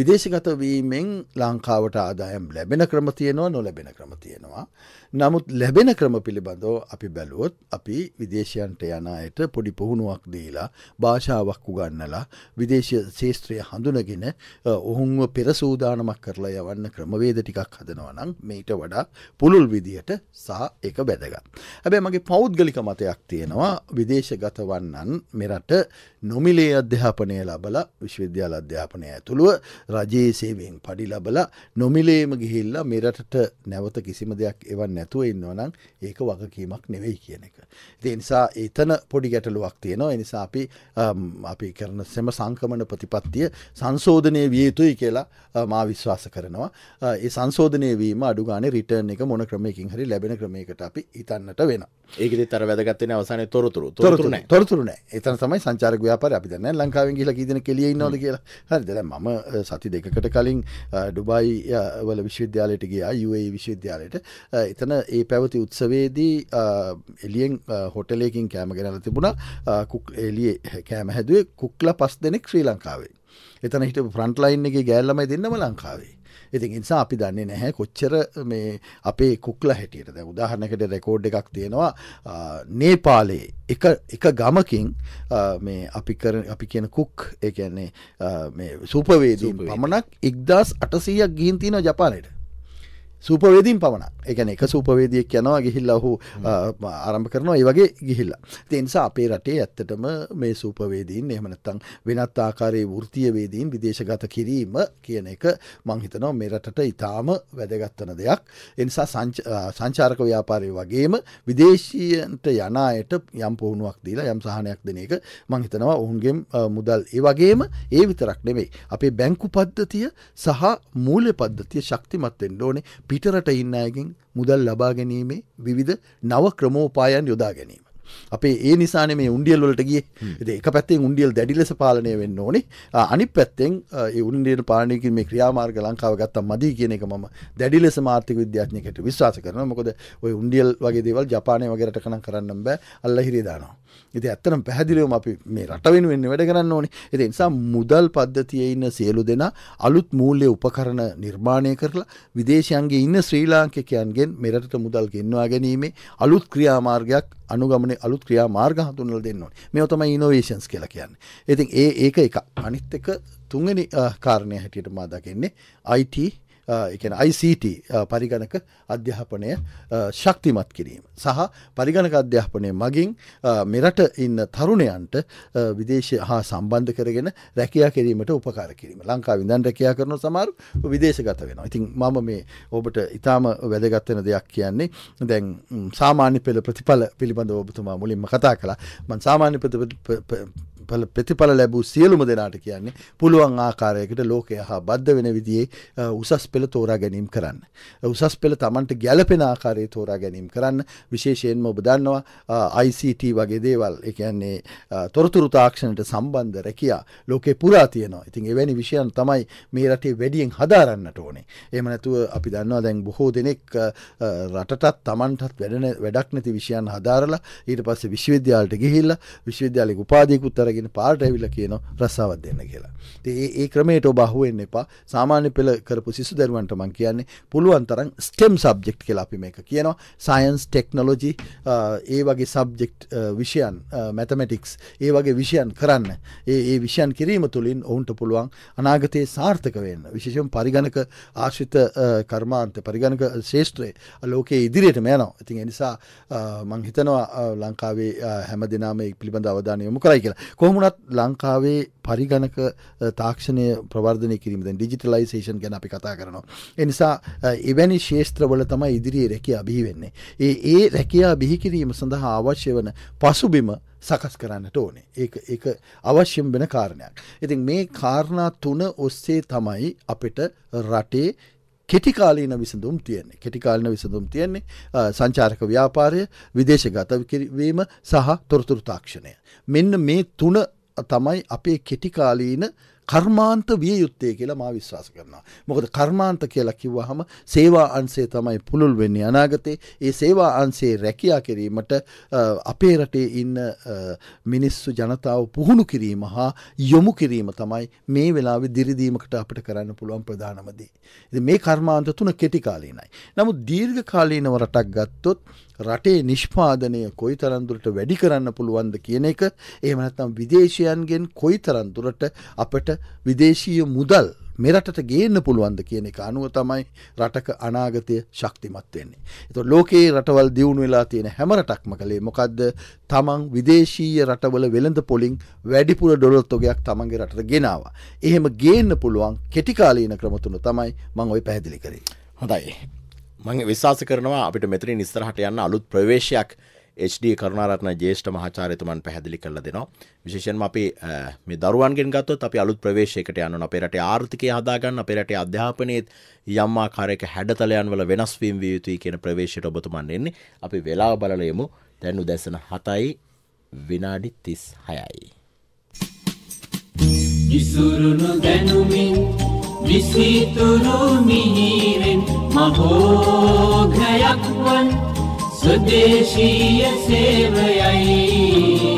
විදේශගත වීමෙන් ලංකාවට ආදායම් ලැබෙන ක්‍රම තියෙනවා නොලැබෙන ක්‍රම තියෙනවා. නමුත් ලැබෙන ක්‍රම පිළිබඳව අපි බැලුවොත් අපි විදේශයන්ට යන අයට පොඩි පුහුණුවක් දීලා භාෂාවක් උගන්නලා විදේශ ශේත්‍රය හඳුනගෙන ඔහුන්ව පෙරසූදානමක් කරලා යවන්න ක්‍රමවේද ටිකක් හදනවා නම් මේට වඩා පුළුල් විදිහට සහ එක වැදගත්. හැබැයි මගේ පෞද්ගලික මතයක් තියෙනවා විදේශගත වන්නන් මෙරට නොමිලේ අධ්‍යාපනය ලබලා විශ්වවිද්‍යාල අධ්‍යාපනය ඇතුළුව රජයේ සේවෙන් පඩි ලබලා නොමිලේම ගිහිල්ලා මෙරටට නැවත කිසිම දෙයක් එවන් නැතුව ඉන්නවනම් ඒක වගකීමක් නෙවෙයි කියන එක. නිසා එතන පොඩි ගැටලුවක් තියෙනවා එනිසා අපි අපි කරන සෙම සංකමන ප්‍රතිපත්තිය සංශෝධනය විය යුතුයි කියලා මා විශ්වාස කරනවා. ඒ සංශෝධනය වීම අඩුගාන රිටර්න් එක මොන ක්‍රමයකින් හරි ලැබෙන ක්‍රමයකට අපි ඉතන්නට වෙන. ඒකෙ තර වැදගත්තෙන අවසාන තොරතුරු තොරතුරු තොරතුරුන එතන තමයි සංචාරග්‍යාපර අපි දන්න ලංකාවෙන් ගිල කිදන කෙල එලිය ඉන්නවද කියලා හරි දෙන මම සති දෙකකට කලින් ඩුබයි වල විශ්වවිද්‍යාලයට ගියා යුඒ විශ්වවිද්‍යාලයට එතන ඒ පැවති උත්සවේදී එලියෙන් හොටලේකින් කෑම ගෙනල තිබුණා කුක් එලිය කෑම හැදුවේ කුක්ල පස් දෙනෙක් ශ්‍රී ලංකාවේ එතන හිට ෆ්‍රන්ට්ලයින් එක ගෑල්ලමයි දෙන්නම ලංකාවේ ඉතින් නිසා අපි දන්නේ නැහැ කොච්චර මේ අපේ කුක්ල හැටියට දැ උදාහරණකට රෙකෝඩ් එකක් තියෙනවා නේපාලයේ එක ගමකින් මේ අපි අපි කියන කුක් එකන්නේ සූපවේදී පමණක් ඉක්දස් අටසීයක් ගීන්තිනෝ ජපානයට සූපවේදීන් පමණක් එකන එක සූපවේදියක් යනවා ගිහිල්ල ඔහු ආරම්භ කරනවා ඒ වගේ ගිහිල්ල තිනිසා අපේ රටේ ඇත්තටම මේ සූපවේදීන් එහමනත්තං වෙනත් ආකාරයේ වෘතියවේදීන් විදේශගත කිරීම කියන එක මංහිතනව මෙරටට ඉතාම වැදගත්වන දෙයක් එනිසා සංචාරක ව්‍යාපාරය වගේම විදේශීයන්ට යනායට යම් පුහුණුවක් දීලා යම් සහනයක් දෙන එක මංහිතනවා ඔවුන්ගේ මුදල් ඒ වගේම ඒ විතරක් නෙවෙයි අපේ බැංකු පද්ධතිය සහ මූලය පද්ධතිය ශක්තිමත්තෙන් ඕනේ පිටරට ඉන්න අයගෙන් මුදල් ලබා ගැනීමේ විවිධ නව ක්‍රමෝපායන් යොදා ගැනීම. අපේ ඒ නිසාන මේ උන්ඩියල් වලට ගිය එක පැත්තෙන් උන්ඩියල් දැඩිලෙස පාලනය වෙන්න ඕනි අනි පැත්තෙන් උන්ඩියල් පාලනයක මේ ක්‍රියාමාර්ග ලංකාව ගත්තම් මදී කියන එක මම දැඩිලෙස මාර්ථක විද්‍යාඥයකට විශ්වාස කරන මොකද ඔය උන්ඩියල් වගේ දේවල් ජපානය වගේට කන කරන්න බෑ අල්ල හිරිදානවා. ඉති ඇත්තනම් පැහැදිලිවම අපි මේ රට වෙනුවෙන් වැඩ කරන්න ඕනි එති නිසා මුදල් පද්ධතිය ඉන්න සියලු දෙෙන අලුත් මූල්ලය උපකරණ නිර්මාණය කරලා විදේශයන්ගේ ඉන්න ශ්‍රී ලාංකිකයන්ගෙන් මෙරට මුදල් ගෙන්වා ගැනීමේ අලුත් ක්‍රියාමාර්ගයක් අනුගමන අලුත් ක්‍රියා මාර්ග හඳුන්වලා දෙන්න ඕනේ. මේ තමයි ඉනෝවේෂන්ස් කියලා කියන්නේ. ඉතින් ඒ ඒක එක අනිත් එක තුන්වෙනි කාරණය හැටියට මා දකින්නේ IT එකන ICT පරිගණක අධ්‍යාපනය ශක්තිමත් කිරීම. සහ පරිගණක අධ්‍යාපනය මගින් මෙරට ඉන්න තරුණයන්ට විදේශ හා සම්බන්ධ කරගෙන රැකයා කිරීමට උපකාර කිරීම ලංකා විඳන් රැකයා කරන සමාරු විදේශගත වෙන. ඉතින් මම මේ ඔබට ඉතාම වැදගත්වෙන දෙයක් කියන්නේ දැන් සාමාන්‍ය පෙළ ප්‍රතිඵල පිළිබඳ ඔබතුමා මුලින්ම කතා කලා මන් සාමාන්‍ය ප්‍රතිඵල ලැබූ සියලුම දෙනාට කියන්නේ පුළුවන් ආකාරයකට ලෝකය හා බද්ධ වෙන විදියේ උසස් පෙළ තෝරා ගැනීම් කරන්න. උසස් පෙළ තමන්ට ගැලපෙන ආකාරය තෝරා ගැනීම් කරන්න විශේෂයෙන්ම ඔබ දන්නවා ICT වගේ දේවල් එකන්නේ තොරතුරු තාක්ෂණයට සම්බන්ධ රැකයා ලෝකේ පුරා තියෙනවා ඉතින් එවැනි විෂයන් තමයි මේ රටේ වැඩියෙන් හදාරන්නට ඕනේ එම නැතුව අපි දන්නවා දැන් බොහෝ දෙනෙක් රටටත් තමන්ටත් වැඩන වැඩක් නැති විෂයන් හදාරලා ඊට පස්සේ විශ්වවිද්‍යාලට ගිහිල්ලා විශ්වවිද්‍යාලයක උපාධියකුත් අරගෙන අරගෙන පාට ඇවිල්ලා කියනවා රස්සාවක් දෙන්න කියලා. ඉතින් ඒ ක්‍රමයට ඔබ අහුවෙන්න එපා. සාමාන්‍ය පෙළ කරපු සිසු දරුවන්ට මම කියන්නේ පුළුවන් තරම් STEM සබ්ජෙක්ට් කියලා අපි මේක කියනවා. සයන්ස්, ටෙක්නොලොජි ඒ වගේ සබ්ජෙක්ට් විෂයන්, මැතමැටික්ස් ඒ වගේ විෂයන් කරන්න. ඒ ඒ විෂයන් කිරීම තුළින් ඔවුන්ට පුළුවන් අනාගතයේ සාර්ථක වෙන්න. විශේෂයෙන් පරිගණක ආශ්‍රිත කර්මාන්ත පරිගණක ශේෂ්ත්‍රයේ ලෝකයේ ඉදිරියටම යනවා. ඉතින් ඒ නිසා මම හිතනවා ලංකාවේ හැම දිනම මේ පිළිබඳ අවධානය යොමු කරයි කියලා. කොහමුණත් ලංකාවේ පරිගණක තාක්ෂණය ප්‍රවර්ධනය කිරීමෙන් ඩිජිටලයිසේෂන් ගැන අපි කතා කරනවා. එනිසා එවැනි ශේෂත්‍රවල තමයි ඉදිරියේ රැකියා බිහි වෙන්නේ. ඒ ඒ රැකියා බිහිකිරීම සඳහා අවශ්‍ය වන පසුබිම සකස් කරන්නට ඕනේ ඒ අවශ්‍යම් වෙන කාරණයක්. ඉතින් මේ කාරණා තුන ඔස්සේ තමයි අපිට රටේ කෙටිකාලීන විසඳුම් තියන්නේ කෙටිකාලන විසඳුම් තියන්නේ සංචාරක ව්‍යාපාරය විදේශගතවීම සහ තොරතුරු තාක්ෂණය. මෙන්න මේ තුන තමයි අපේ කෙටිකාලීන කර්මාන්ත විය යුත්තේ කියලා මා විශ්වාස කරනවා. මොකද කර්මාන්ත කියලා කිව්වහම සේවා අන්සේ තමයි පුළුල් වෙන්නේ අනාගතේ. ඒ සේවා අන්සේ රැකියා කිරීමට අපේ රටේ ඉන්න මිනිස්සු ජනතාව පුහුණු කිරීම හා යොමු කිරීම තමයි මේ වෙලාවේ දිරිදීමකට අපිට කරන්න පුළුවන් ප්‍රධානම දේ. ඉතින් මේ කර්මාන්ත තුන කෙටි කාලීනයි. නමුත් දීර්ඝ කාලීනව රටක් ගත්තොත් රටේ නිෂ්පාදනය කොයි තරන්දුරට වැඩි කරන්න පුළුවන්ද කියන එක එහමනත්තම් විදේශයන්ගෙන් කොයි තරන්දුරට අපට විදේශීය මුදල් මෙරටට ගේන්න පුළුවන්ද කියන එක අනුව තමයි රටක අනාගතය ශක්තිමත් වෙන්නේ. එතො ලෝකයේ රටවල් දියුණු වෙලා තියෙන හැම රටක්ම කළේ මොකක්ද තමන් විදේශීය රටවල වෙළඳ පොලින් වැඩිපුර ඩොලොත්තොගයක් තමන්ගේ රට ගෙනවා. එහෙම ගේන්න පුළුවන් කෙටිකාලීන ක්‍රමතුන තමයි මං ඔයි පැහැදිලි කරේ. හොඳයි. මං විශවාස කරනවා අපිට මෙතරින් ඉස්සරහට යන්න අලුත් ප්‍රවේශයක් HD කරුණාරත්න ජේෂ්ඨ මහාචාර්යතුමන් පැහැදිලි කරලා දෙනවා. විශේෂයෙන්ම අපි මේ දරුවන්ගෙන් ගත්තොත් අපි අලුත් ප්‍රවේශයකට යනවා. අපේ රටේ ආර්ථිකය හදාගන්න අපේ රටේ අධ්‍යාපනයේ යම් ආකාරයක හැඩතලයන් වල වෙනස් වීම විය යුතුයි කියන ප්‍රවේශයට ඔබතුමන් එන්නේ. අපි වෙලාව බලලා යමු. දැන් උදැසන 7යි විනාඩි 36යි. ඉසුරුණු දැනුමින් විසිතුරු මිහිරෙන් මහෝඝයක් වන් സ്വദേശീയ സേവയായി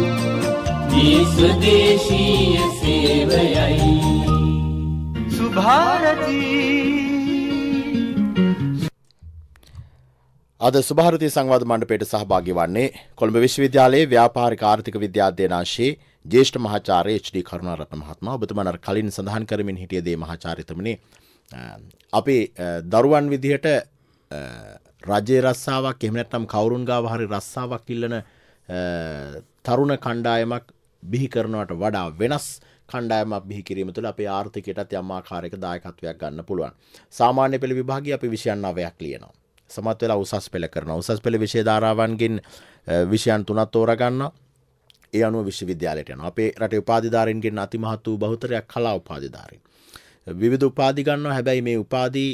ഈ സ്വദേശീയ സേവയായി സുഭാരതി අද සුභාරතය සංවාධ මණ්ඩපයට සහභාගි වන්නේ කොළඹ විශ්වවිද්‍යාලයේ ව්‍යාපාරික ආර්ථික විද්‍යාධ්‍යනාශයේ ජේෂ්ඨ මහාචාරය HD කරුණාරත්න මහත්මයා ඔබතුමනර කලින් සඳහන් කරමින් හිටියදේ මහාචාර්යතුමනි අපේ දරුවන් විදිහට රජයේ රස්සාවක් එහෙම නැත්නම් කවුරුන් ගාව හරි රස්සාවක් ඉල්ලන තරුණ කණ්ඩායමක් බිහි කරනවට වඩා වෙනස් කණ්ඩායමක් බිහි කිරීම තුළ අපේ ආර්ථිකයටත් යම් ආකාරයක දායකත්වයක් ගන්න පුළුවන්. සාමාන්‍ය පෙළ විභාගය අපි විෂයන් නවයක් ලියනවා. සමත් වෙලා උසස් පෙළ කරනවා. උසස් පෙළ විෂය ධාරාවන්ගෙන් විෂයන් තුනක් තෝරගන්නවා. ඒ අනුව විශ්වවිද්‍යාලයට යනවා. අපේ රටේ උපාධිධාරීන්ගෙන් අතිමහත් වූ බහුතරයක් කලා උපාධිධාරීන්. විවිධ උපාධි ගන්නවා. හැබැයි මේ උපාධි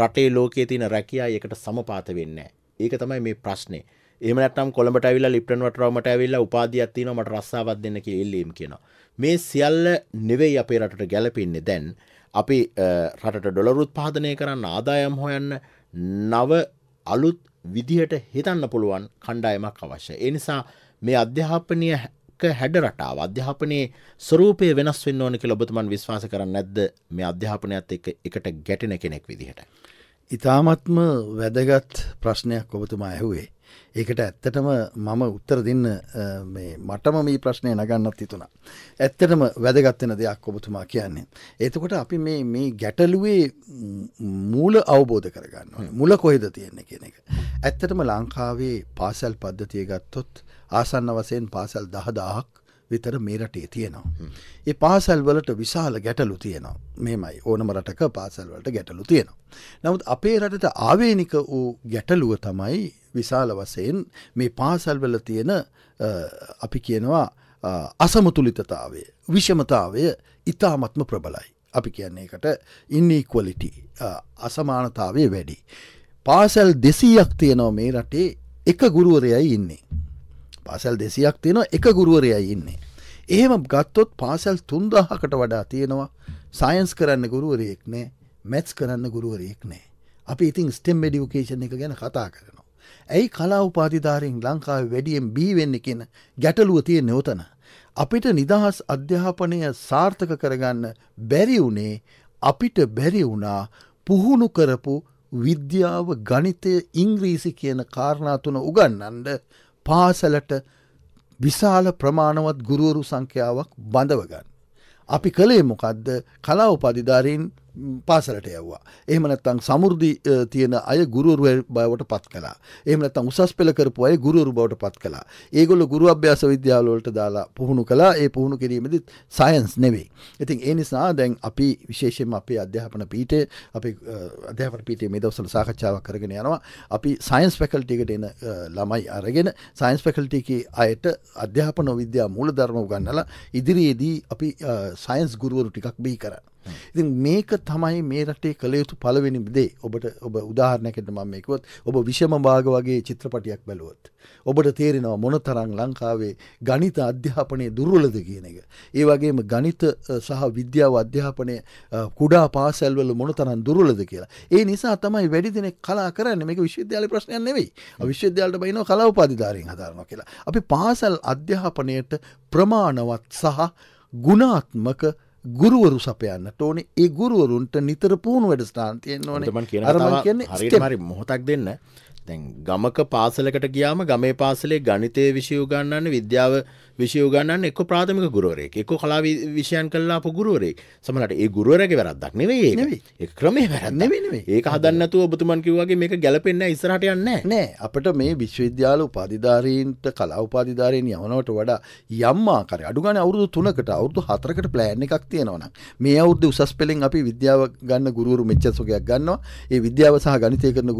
රටේ ලෝකයේ තියෙන රැකියා එකට සමපාත වෙන්නේ ඒක තමයි මේ ප්‍රශ්නේ. එහෙම නැත්නම් කොළඹට ඇවිල්ලා ලිප්ටන් වටරවමට ඇවිල්ලා උපාධියක් තියෙනවා මට රස්සාවක් දෙන්න කියලා ඉල්ලීම් කියනවා. මේ සියල්ල නෙවෙයි අපේ රටට ගැලපෙන්නේ දැන්. අපි රටට ඩොලරුත් පාදනය කරන්න ආදායම් හොයන්න නව අලුත් විදිහට හිතන්න පුළුවන් කණ්ඩායමක් අවශ්‍ය. එනිසා මේ අධ්‍යාපනය හැඩ රටාව අධ්‍යාපනයේ ස්වරූපය වෙනස් වෙන්න ඕන කියලා ඔබතුමන් විශ්වාස කරන්නේ නැද්ද මේ අධ්‍යාපනයත් එක්ක එකට ගැටෙන කෙනෙක් විදිහට ඉතාමත්ම වැදගත් ප්‍රශ්නයක් ඔබතුමා ඇහුවේ. ඒකට ඇත්තටම මම උත්තර දෙන්න මටම මේ ප්‍රශ්නය නගන්නත් හිතුණා. ඇත්තටම වැදගත්වෙන දෙයක් ඔබතුමා කියන්නේ. එතකොට අපි මේ ගැටලුවේ මූල අවබෝධ කරගන්න මුල කොහෙද තියෙන්නේ කියන එක. ඇත්තටම ලංකාවේ පාසැල් පද්ධතිය ගත්තොත් ආසන්න වසයෙන් පාසැල් දහදාහක් විතර මේ රටේ තියෙනවා. ඒ පාසැල්වලට විශාල ගැටලු තියෙනවා මෙමයි ඕනම රටක පාසැල්වලට ගැටලු තියෙනවා. නමුත් අපේ රටට ආවේනික වූ ගැටලුව තමයි විශාල වසයෙන් මේ පාසැල්වල තියෙන අපි කියනවා අසමතුලිතතාවය විෂමතාවය ඉතාමත්ම ප්‍රබලයි. අපි කියන්නේ එකට ඉන්නීක්වලිටි අසමානතාවය වැඩි. පාසැල් දෙසීයක් තියෙනවා මේ රටේ එක ගුරුවරයයි ඉන්නේ. පාසැල් දෙසියක් තියෙනවා එක ගුරුවරයයි ඉන්නේ. එහෙම ගත්තොත් පාසැල් තුන්දාහකට වඩා තියෙනවා සයින්ස් කරන්න ගුරුවරයෙක් නෑ මැත්ස් කරන්න ගුරුවරයෙක් නෑ. අපි ඉතින් ස්ටෙම් ඩියුකේෂන් එක ගැන කතා කරනවා. ඇයි කලා උපාධිධාරයෙන් ලංකාව වැඩියෙන් බීවෙන්න කියෙන ගැටලුව තිය නෝතන. අපිට නිදහස් අධ්‍යාපනය සාර්ථක කරගන්න බැරි වුණේ අපිට බැරි වුණා පුහුණු කරපු විද්‍යාව ගණිතය ඉංග්‍රීසි කියන කාරණාතුන උගන්නන්ඩ පාසලට විශාල ප්‍රමාණවත් ගුරුවරු සංඛ්‍යාවක් බඳවගන්න. අපි කළේ මොකක්ද කලා උපධිධාරීන් පාසලට යව්වා. එහෙම නැත්නම් සමෘද්ධි තියෙන අය ගුරුවරු බවට පත් කළා. එහෙම නැත්නම් උසස් පෙළ කරපු අය ගුරුවරු බවට පත් කළා. ඒගොල්ලෝ ගුරු අභ්‍යාස විද්‍යාල වලට දාලා පුහුණු කළා. ඒ පුහුණු කිරීමේදී සයන්ස් නෙවෙයි. ඉතින් ඒ නිසා දැන් අපි විශේෂයෙන්ම අපේ අධ්‍යාපන පීඨයේ අපි අධ්‍යාපන පීඨයේ මේ දවස්වල සාකච්ඡාවක් කරගෙන යනවා. අපි සයන්ස් ෆැකල්ටි එකට එන ළමයි අරගෙන සයන්ස් ෆැකල්ටි කී අයට අධ්‍යාපන විද්‍යා මූලධර්ම උගන්වලා ඉදිරියේදී අපි සයන්ස් ගුරුවරු ටිකක් බිහි කරා. ඉතින් මේක තමයි මේ රටේ කළ යුතු පළවෙනි දේ. ඔබට ඔබ උදාහරණයකට මම මේ කිව්වොත් ඔබ විෂම භාග වගේ චිත්‍රපටියක් බැලුවොත් ඔබට තේරෙනවා මොනතරම් ලංකාවේ ගණිත අධ්‍යාපනය දුර්වලද කියන එක. ඒ වගේම ගණිත සහ විද්‍යාව අධ්‍යාපනය කුඩා පාසැල්වල මොනතරම් දුර්වලද කියලා. ඒ නිසා තමයි වැඩි දෙනෙක් කලා කරන්න මේක විශ්වවිද්‍යාල ප්‍රශ්නයක් නෙවෙයි. විශ්වවිද්‍යාලට බයිනෝ කලා උපාධිධාරීන් හදාරනවා කියලා. අපි පාසල් අධ්‍යාපනයට ප්‍රමාණවත් සහ ගුණාත්මක ගුරුවරු සපයන්න ඕන ඒ ගුරුවරුන්ට නිතර පූුණු වැඩස්ථාන්තියෙන් ඕන මන් කියන හරි මොහොතක් දෙන්න දැන් ගමක පාසලකට ගියාම ගමේ පාසලේ ගණිතය විෂය උගන්වන්න විද්‍යාව විෂය උගන්වන්න එක්ක ප්‍රාථමික ගුරුවරයෙක් එක්ක කලා විෂයන් කළා අපු ගුරුවරයෙක් සමහරට ඒ ගුරුවරයාගේ වැරද්දක් නෙවෙයි ඒක නෙවෙයි ඒ ක්‍රමේ වැරද්ද නෙවෙයි නෙවෙයි ඒක හදන්න නැතුව ඔබතුමන් කිව්වා වගේ මේක ගැලපෙන්නේ නැහැ ඉස්සරහට යන්නේ නැහැ නෑ අපිට මේ විශ්වවිද්‍යාල උපාධිධාරීන්ට කලා උපාධිධාරීන් යවනවට වඩා යම් ආකාරයක අඩු ගානේ අවුරුදු 3කට අවුරුදු 4කට ප්ලෑන් එකක් තියෙනවා නම් මේ අවුරුද්දේ උසස් පෙළෙන් අපි විද්‍යාව ගන්න ගුරුවරු මෙච්චර සුගයක් ගන්නවා ඒ විද්‍යාව සහ ගණිතය කරන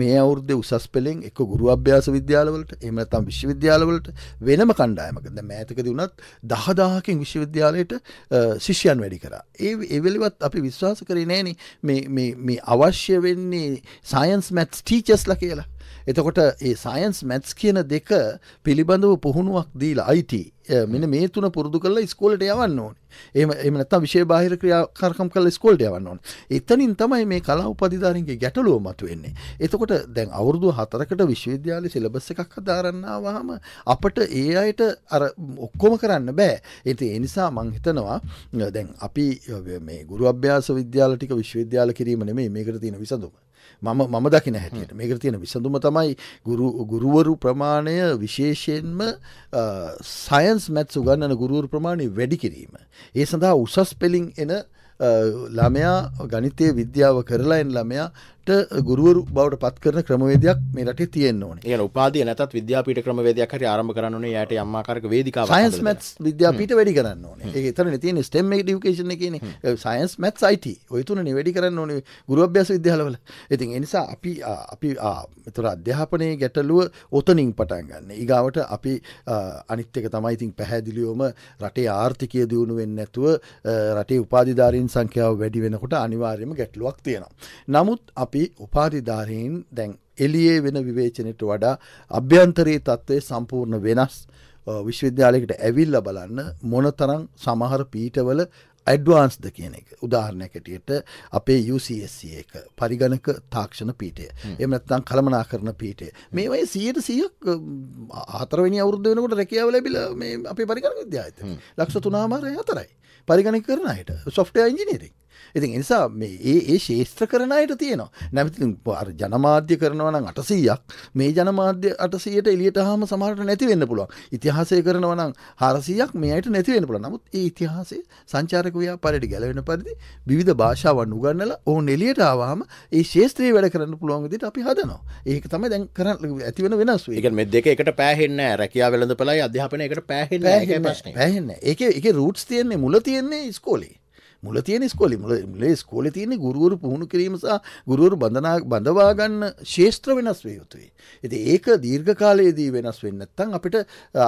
මේ අවුරද උසස් පෙළෙන් එක ගුරු අභ්‍යාස විද්‍යාලවලට එමනතම් විශ්වවිද්‍යාලවලට වෙනම කණ්ඩායමකද මෑතකද වුණත් දහදාහකින් විශ්වවිද්‍යාලයට ශිෂ්‍යන් වැඩි කරා. ඒ එවලිවත් අපි විශ්වාස කරේ නෑන මේ අවශ්‍ය වෙන්නේ සයින්ස් මැත්ස් ටීචස්ල කියලා එතකොට ඒ සයින්ස් මැත්ස් කියන දෙක පිළිබඳව පුහුණුවක් දීලා අයිති මෙන මේ තුන පුරදු කරලා ඉස්කෝලට යවන්න ඕන එම එමනත්තා විශේ බාහිර ක්‍රියාකාරකම් කල ස්කෝල්ට යවන්න ඕන එතනින් තමයි මේ කලා උපධධාරන්ගේ ගැටලුව මතු වෙන්නේ එතකොට දැන් අවුරදු හතරකට විශ්වවිද්‍යාලය සිලබස්ස එකක් ධාරන්නවාහම අපට ඒ අයට අර ඔක්කොම කරන්න බෑ ඇති එනිසා මංහිතනවා දැන් අපි මේ ගුරු අභ්‍යාස විද්‍යාලටික විශ්වවිද්‍යාල කිරීම නෙමේ මේකට තියෙන විසඳුම මම මම දකින හැටියට මේක තියෙන විසඳුම තමයි ගුරු ගුරුවරු ප්‍රමාණය විශේෂයෙන්ම සයින්ස් මැත් සුගන්නන ගුරුවරු ප්‍රමාණය වැඩි කිරීම. ඒ සඳහා උසස් පෙලින් එන ළමයා ගනිතය විද්‍යාව කරලා එන් ළමයා ට ගුරුවරු බවට පත් කරන ක්‍රමවේදයක් මේ රටේ තියෙන්න ඕන ඒ උපාදය නැතත් විද්‍යාපීට ක්‍රමවේදයක් හරි ආරම්භ කරන්නේ යට අම්මාකාරක වේදිකා සයින්ස් මැත්ස් විද්‍යාපීට වැඩි කරන්න ඕන ඒ තර තියෙන ස්ටම් ඩිකේශන කියන සයින්ස් මැත් අයිට ඔයතුන නිවැඩි කරන්න ඕනේ ගුරුවභ්‍යස විද්‍යාලවල ඉතින් එනිසා අපි අපි තුර අධ්‍යාපනය ගැටලුව ඔතනින් පටන් ගන්න ඉගාවට අපි අනිත්්‍යක තමයිඉතින් පැහැදිලියෝම රටේ ආර්ථිකය දියුණු වෙන්න ඇතුව රටේ උපාධධාරීන් සංඛ්‍යාව වැඩි වෙනකොට අනිවාර්යම ගැටලුවක් තියෙනවා නමුත් අපි අපි උපාධිධාරයෙන් දැන් එලියේ වෙන විවේචනයට වඩා අභ්‍යන්තරයේ තත්ත්වය සම්පූර්ණ වෙනස් විශ්වවිද්‍යාලයකට ඇවිල්ල බලන්න මොනතරං සමහර පීටවල ඇඩ්වාන්ස්ද කියන එක උදාහරණයකටියට අපේ UCSC එක පරිගණක තාක්ෂණ පීටය එමනත්තන් කළමනා කරන පීටේ මේවයි සියයට සියක් ආතරවනි අවුද්ධ වෙනකට රැකියාව ලැබිල මේ අපේ පරිගණ විද්‍යාත ලක්ෂ තුනාමාරය අතරයි පරිගණක කරනයට සොෆ්ටය ඉංජිනීරින් ඉතින් නිසා මේ ඒ ඒ ශේෂත්‍ර කරන අයට තියෙනවා නැමති පාර ජනමාධ්‍ය කරනවනම් අටසීයක් මේ ජනමාධ්‍ය අටසයට එලියට හාම සමහට නැතිවෙන්න පුළුවන් ඉතිහාසය කරනවනම් හාරසියක් මේයට නැතිවෙන පුළ නමුත් ඒ ඉතිහාසේ සංචාරකවයා පරට ගැලවෙන පරිදි විධ භාෂාවන් උගන්නල ඕන එලියට ආවාම ඒ ශේත්‍රයේ වැඩ කරන්න පුළුවන්ගදිට අපි හදනවා ඒක තම දැන් කරන්න ඇතිවෙන වෙනස් ඒක මෙ දෙක එකට පෑහෙන්න රැකයා වෙලඳ පලයි අධ්‍යාපනයකට පැහෙන්න පැහෙන්න ඒ එක රූට්ස් තියෙන්නේ මුල තියෙන්නේ ස්කෝලේ මුල තියෙන ස්කොලි මුල මුලේ ස්කෝල තියන්නේ ගුරුවරු පුහුණු කිරීම සහ ගුරුවරු බඳනා බඳවාගන්න ශේෂත්‍ර වෙනස් වේ යුතුයි. ඇති ඒක දීර්ඝ කාලයේදී වෙනස් වෙන්න ඇත්තන් අපිට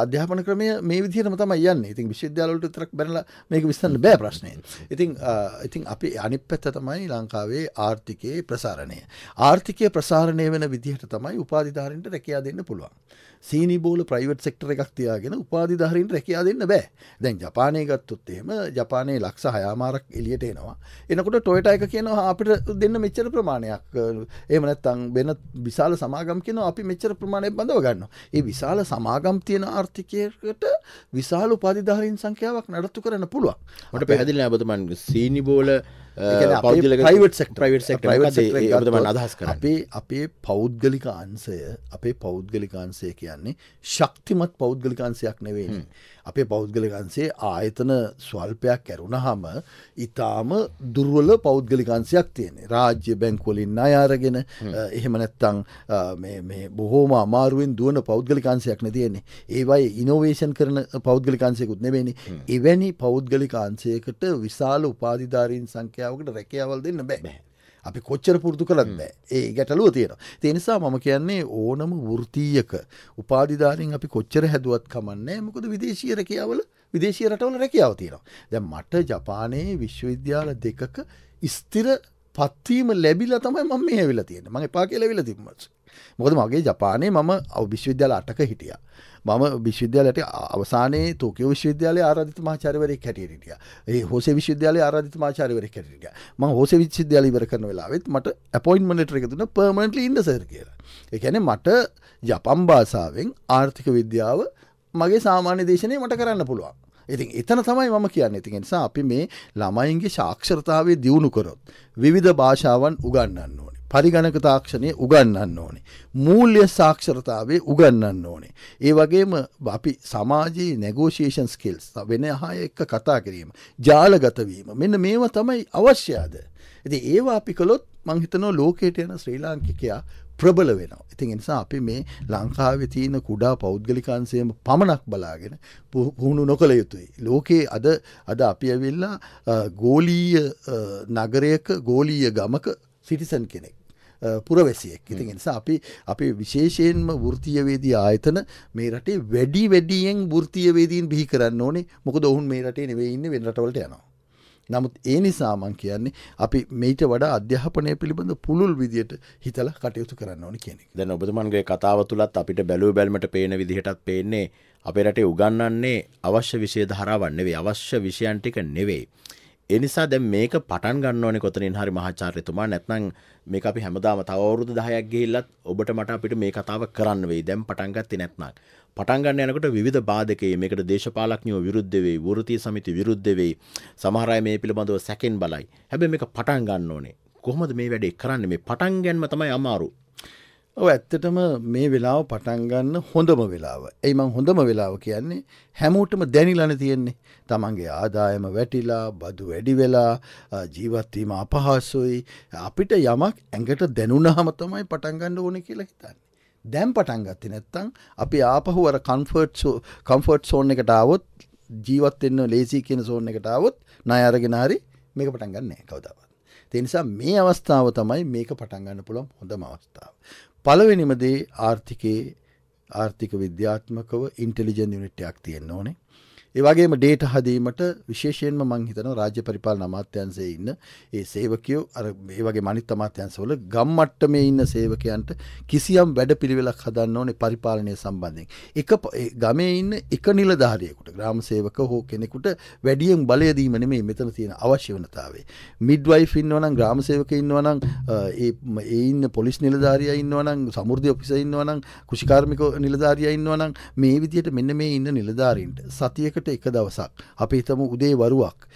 අධ්‍යාපන ක්‍රමය මේ විදිහටම තමයි යන්නේ. ඉතින් විශ්වවිද්‍යාලවලට විතරක් බැනලා මේක විසඳන්න බෑ ප්‍රශ්නේ. ඉතින් ඉතින් අපි අනිත් පැත්ත තමයි ලංකාවේ ආර්ථිකයේ ප්‍රසාරණය. ආර්ථිකය ප්‍රසාරණය වෙන විදිහට තමයි උපාධිධාරීන්ට රැකියා දෙන්න පුළුවන්. සීනිබෝල ප්‍රයිවට් සෙක්ටර එකක් තියාගෙන උපාධි ධහරින් රැකයා දෙන්න බෑ දැන් ජපානය ගත්තුත් එහෙම ජපානයේ ලක්ෂ හයාමාරක් එලියට එනවා එනකොට ටොයට එක කියනවා අපිට දෙන්න මෙච්චර ප්‍රමාණයක් එමනත්තං වෙන විශාල සමාගම් කියන අපි මෙච්චර ප්‍රමාණය බඳව ගන්න ඒ විශාල සමාගම් තියෙන ආර්ථිකයට විශාල උපාධිධාරින් සංඛ්‍යාවක් නඩත්තු කරන්න පුළුවන් මට පැහදිල ඇබතුමන් සීනිබෝල ප්‍රයිවට සෙක් ප්‍රයිවට සෙක් ප්‍රයිවටම අදහස් කර අපේ අපේ පෞද්ගලිකාන්සය අපේ පෞද්ගලිකාන්සය කියන්නේ ශක්තිමත් පෞද්ගලිකාන්සයක් නෙවෙයි අපේ පෞද්ගලිකන්සේ ආයතන ස්වල්පයක් ඇරුණහම ඉතාම දුර්වල පෞද්ගලිකන්සයක් තියෙනෙ රාජ්‍ය බැංක්වලින් අයාරගෙන එහෙම නැත්තං බොහෝම අමාරුවෙන් දුවන පෞද්ගලිකන්සයක් නැතියෙන්නේ ඒවයි ඉනෝවේෂන් කරන පෞද්ගලිකන්සයකුත් නෙවෙනි එවැනි පෞද්ගලිකාන්සයකට විශාල උපාධිධාරීන් සංඛ්‍යාවකට රැකියාවල් දෙන්න බෑ අපි කොච්චර පුරදු කළත් බෑ ඒ ගැටලුව තියෙනවා. තිනිසා මම කියන්නේ ඕනම වෘතීයක උපාධිධාරින් අපි කොච්චර හැදුවත් කමන්නේ මොකද විදේශීය රැකියාවල විදේශීය රටවල රැකියාව තියෙනවා. දැ මට ජපානයේ විශ්වවිද්‍යාල දෙකක ස්තිර පත්වීම ලැබිලා තමයි මම මේ ඇවිලා තියෙන මගේ පා කියල වෙලා තිබමස මොකද මගේ ජපානයේ මම අව විශ්වවිද්‍යාල අටක හිටිය මම විශ්වවිද්‍යාලට අවසානයේ තෝකය විශ්වවිද්‍යාලය ආරධිත මාචාරවරය කැටියටිය ඒ හෝසේ විශ්වවිද්‍යාලය ආරධිත මාචාරවර කැටිය ම හෝස විශ්වවිද්‍යාලි වර කරන වෙලාවෙත් මට ඇපොයින්මනට එකතුන පර්මණටලි ඉන්ඩසර් කියලා එකැන මට ජපම් භාසාාවෙන් ආර්ථික විද්‍යාව මගේ සාමාන්‍ය දේශනය මට කරන්න පුළුවන් ඉතින් එතන තමයි මම කියන්න ඉතින් නිසා අපි මේ ළමයින්ගේ ශාක්ෂරතාවේ දියුණු කරොත්. විධ භාෂාවන් උගන්නන්න ඕනේ. පරිගණක තාක්ෂණය උගන්නන්න ඕනේ. මූල්්‍ය සාක්ෂරතාවේ උගන්නන්න ඕනේ. ඒ වගේම අපි සමාජයේ නැගෝෂේෂන් ස්කෙල්ස් වෙන හා එක්ක කතා කිරීම. ජාලගතවීම මෙන්න මේව තමයි අවශ්‍යයාද. ඇති ඒවා අපි කළොත් මංහිතනෝ ලෝකේට යන ශ්‍රී ලාංකිකයා ප්‍රබල වෙනවා. ඉතින් නිසා අපි මේ ලංකාවේ තියෙන කුඩා පෞද්ගලිකංශයම පමණක් බලාගෙන පුහුණු නොකළ යුතුයි. ලෝකයේ අද අද අපි ඇවිල්ලා ගෝලීය නගරයක ගෝලීය ගමක සිටිසන් කෙනෙක්. පුරවැසියෙක් ඉතින් නිසා අපි අපි විශේෂයෙන්ම වෘතියවේදී ආයතන මේ රටේ වැඩි වැඩියෙන් වෘතියවේදීන් බිහි කරන්න ඕනේ මොකද ඔවුන් මේ රටේ නෙවෙයි ඉන්නේ වෙන රටවලට යනවා නමුත් ඒ නිසා මං කියන්නේ අපි මේට වඩා අධ්‍යාපනය පිළිබඳ පුළුල් විදියට හිතලා කටයුතු කරන්න ඕනි කෙනෙක් දැන් ඔබතුමන්ගේ කතාව තුළත් අපිට බැලූ බැල්මට පේන විදිහටත් පේන්නේ අපේ රටේ උගන්වන්නේ අවශ්‍ය විෂය ධාරාවන් නෙවෙයි අවශ්‍ය විෂයන් ටික නෙවෙයි. එනිසා දැන් මේක පටන් ගන්න ඕනේ කොතනින් හරි මහාචාර්යතුමා නැත්නම් මේක අපි හැමදාම තව අවුරුදු 10ක් ගිහිල්ලත් ඔබට මට අපිට මේ කතාව කරන්න වෙයි. දැන් පටන් ගත්තේ නැත්නම්. පටන්ගන්න යනකට විධ බාධකයේ මේකට දේශපාලක්ඥෝ විරුද්ධවෙයි වෘතිය සමිති විරුද්ධවෙයි සමහරය මේ පිළිබඳව සැකෙන් බලයි හැබැ මේක පටන් ගන්න ඕනේ කොහොමද මේ වැඩේ කරන්න මේ පටන් ගැන්ම තමයි අමාරු ඇත්තටම මේ වෙලාව පටන්ගන්න හොඳම වෙලාව ඒ මං හොඳම වෙලාව කියන්නේ හැමෝටම දැනිලන තියෙන්නේ තමන්ගේ ආදායම වැටිලා බදු වැඩි වෙලා ජීවත්වීම අපහස්සුයි අපිට යමක් ඇඟට දැනුනහම තමයි පටන්ගන්න ඕන කියලා හිතන්න දැම් පටන් ගත්ති නැත්තං අපි ආපහු අර කන්ෆර්ට් කම්ෆර්ට් සෝන් එකට අවත් ජීවත්වෙන්න ලේසි කියෙන සෝන් එකට අවත් නය අරගෙන හරි මේක පටන් ගන්න කවදාවත්. තිනිසා මේ අවස්ථාව තමයි මේක පටන්ගන්න පුළොම් හොඳම අවස්ථාව. පලවෙනිමදේ ආර්ථිකයේ ආර්ථික විද්‍යාත්මකව ඉන්ටලිජන් යුනිට්ටයක් තියෙන්න්න ඕනේ ඒවගේම ඩේට හදීමට විශේෂයෙන්ම මං හිතන රාජ්‍ය පරිපාලන අමාත්‍යන්සේ ඉන්න ඒ සේවකයෝ අර ඒවගේ මනිත් අමාත්‍යන්සවල ගම්මට්ට මේ ඉන්න සේවකයන්ට කිසියම් වැඩ පිළිවෙලක් හදන්න ඕනේ පරිපාලනය සම්බන්ධයෙන්. එක ගමේ ඉන්න එක නිලධාරයෙකුට ග්‍රාම සේවක හෝ කෙනෙකුට වැඩියෙන් බලයදීම නෙමේ මෙතන තියෙන අවශ්‍ය වනතාවේ. මිඩ්වයි ඉන්නවනම් ග්‍රාම සේවක ඉන්නවනම් ඒඉන්න පොලිස් නිලධාරිය ඉන්නවනම් සමුෘධය ඔපිස ඉන්නවනම් කුෂිකාර්මික නිලධාරිය ඉන්නවනම් මේ විදියට මෙන්න මේ ඉන්න නිලධාරීන්ට සතියකට වෙනකොට එක දවසක් අපි හිතමු උදේ වරුවක්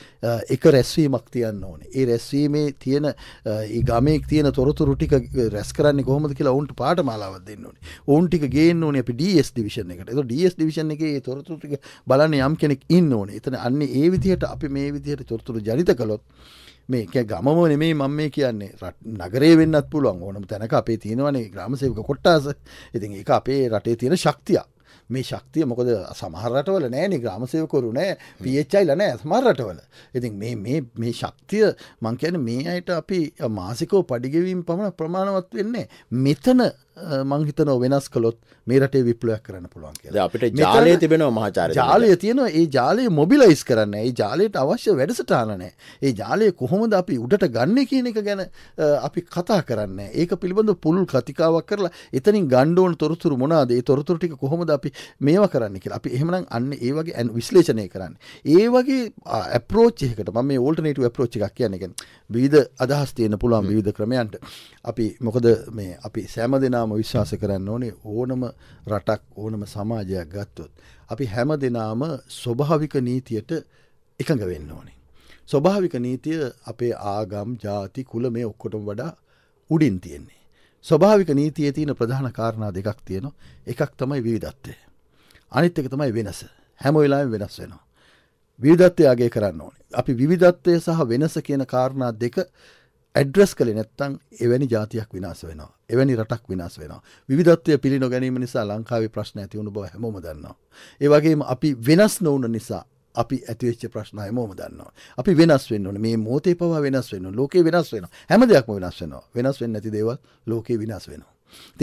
එක රැස්වීමක් තියන්න ඕනේ. ඒ රැස්වීමේ තියෙන ගමෙක් තියෙන තොරතුරු ටික රැස් කරන්නේ කොහොමද කියලා ඔවුන්ට පාඨමාලාවක් දෙන්න ඕනේ. ඔවුන් ටික ගේන්න ඕනේ අපි DS division එකට. ඒක DS division එකේ ඒ තොරතුරු ටික බලන්න යම් කෙනෙක් ඉන්න ඕනේ. එතන අන්නේ ඒ විදිහට අපි මේ විදිහට තොරතුරු ජනිත කළොත් මේක ගමම නෙමේ මම මේ කියන්නේ නගරේ වෙන්නත් පුළුවන් ඕනම තැනක අපේ තියෙනවනේ ග්‍රාමසේවක කොට්ටාස ඉතින් ඒක අපේ රටේ තියෙන ශක්තියක් මේ ශක්තිය මොකද සමහරටවල නෑනි ග්‍රමසයකරුනෑ පිච්චයිල නෑ සමරටවල ඉතින් මේ ශක්තිය මංකැන මේ අයට අපි මාසිකෝ පඩිගෙවීම් පමණ ප්‍රමාණවත් වෙන්නේ මෙතන මංහිතන වෙනස් කළොත් මේ රටේ විප්ලයක් කරන්න පුළුවන් කිය අපිට ජාලය තිබෙන මහාචාර ජාලය තියෙනවා ඒ ජාලය මොබිලයිස් කරන්න ඒ ජාලයට අවශ්‍ය වැඩසටානනෑ ඒ ජාලය කොහොමද අපි උඩට ගන්න කියන එක ගැන අපි කතා කරන්න ඒක පිළිබඳ පුළල් කතිකාවක් කරලා එතනි ගණ්ඩෝන් තොරතුර මොනාද ඒ තොරතුරටික කොහොමද අපි මේවා කරන්න කියලා අපි එහෙමන අන්න ඒවගේ ඇන් විශ්ලේෂණය කරන්න ඒ වගේ අපරෝච්චයකට ම ෝල්ටනට ප්‍රෝච්චික් කියනගෙන් විීධ අදහස් තියෙන පුළුවන් විධ ක්‍රමයන්ට අපි මොකද මේ අපි සෑම දෙනා දෙනාම විශ්වාස කරන්න ඕනේ ඕනම රටක් ඕනම සමාජයක් ගත්තොත්. අපි හැම දෙනාම ස්වභාවික නීතියට එකඟ වෙන්න ඕනේ. ස්වභාවික නීතිය අපේ ආගම් ජාති කුල මේ ඔක්කොටම වඩා උඩින් තියෙන්නේ. ස්වභාවික නීතියේ තියෙන ප්‍රධාන කාරණා දෙකක් තියෙනවා. එකක් තමයි විවිධත්වය. අනිත් එක තමයි වෙනස. හැම වෙලාවෙම වෙනස් වෙනවා. විවිධත්වය අගය කරන්න ඕනේ. අපි විවිධත්වය සහ වෙනස කියන කාරණා දෙක ඇඩ්‍රස් කළේ නැත්තං එවැනි ජාතියක් විනාස වෙනවා. එවැනි රටක් විනාස වෙනවා. විධත්වය පිළි නොගැනීම නිසා ලංකාවේ ප්‍රශ්න ඇතිවුණු බව හැමෝම දන්නවා. ඒවගේම අපි වෙනස් නොවන නිසා අපි ඇතිවෙච්ච ප්‍රශ්න හැමෝම දන්නවා. අපි වෙනස් වෙන්න ඕනේ. මේ මොහොතේ පවා වෙනස් වෙන්න ඕනේ. ලෝකේ වෙනස් වෙනවා. හැම දෙයක්ම වෙනස් වෙනවා. වෙනස් වෙන්නේ නැති දේවල් ලෝකේ විනාශ වෙනවා.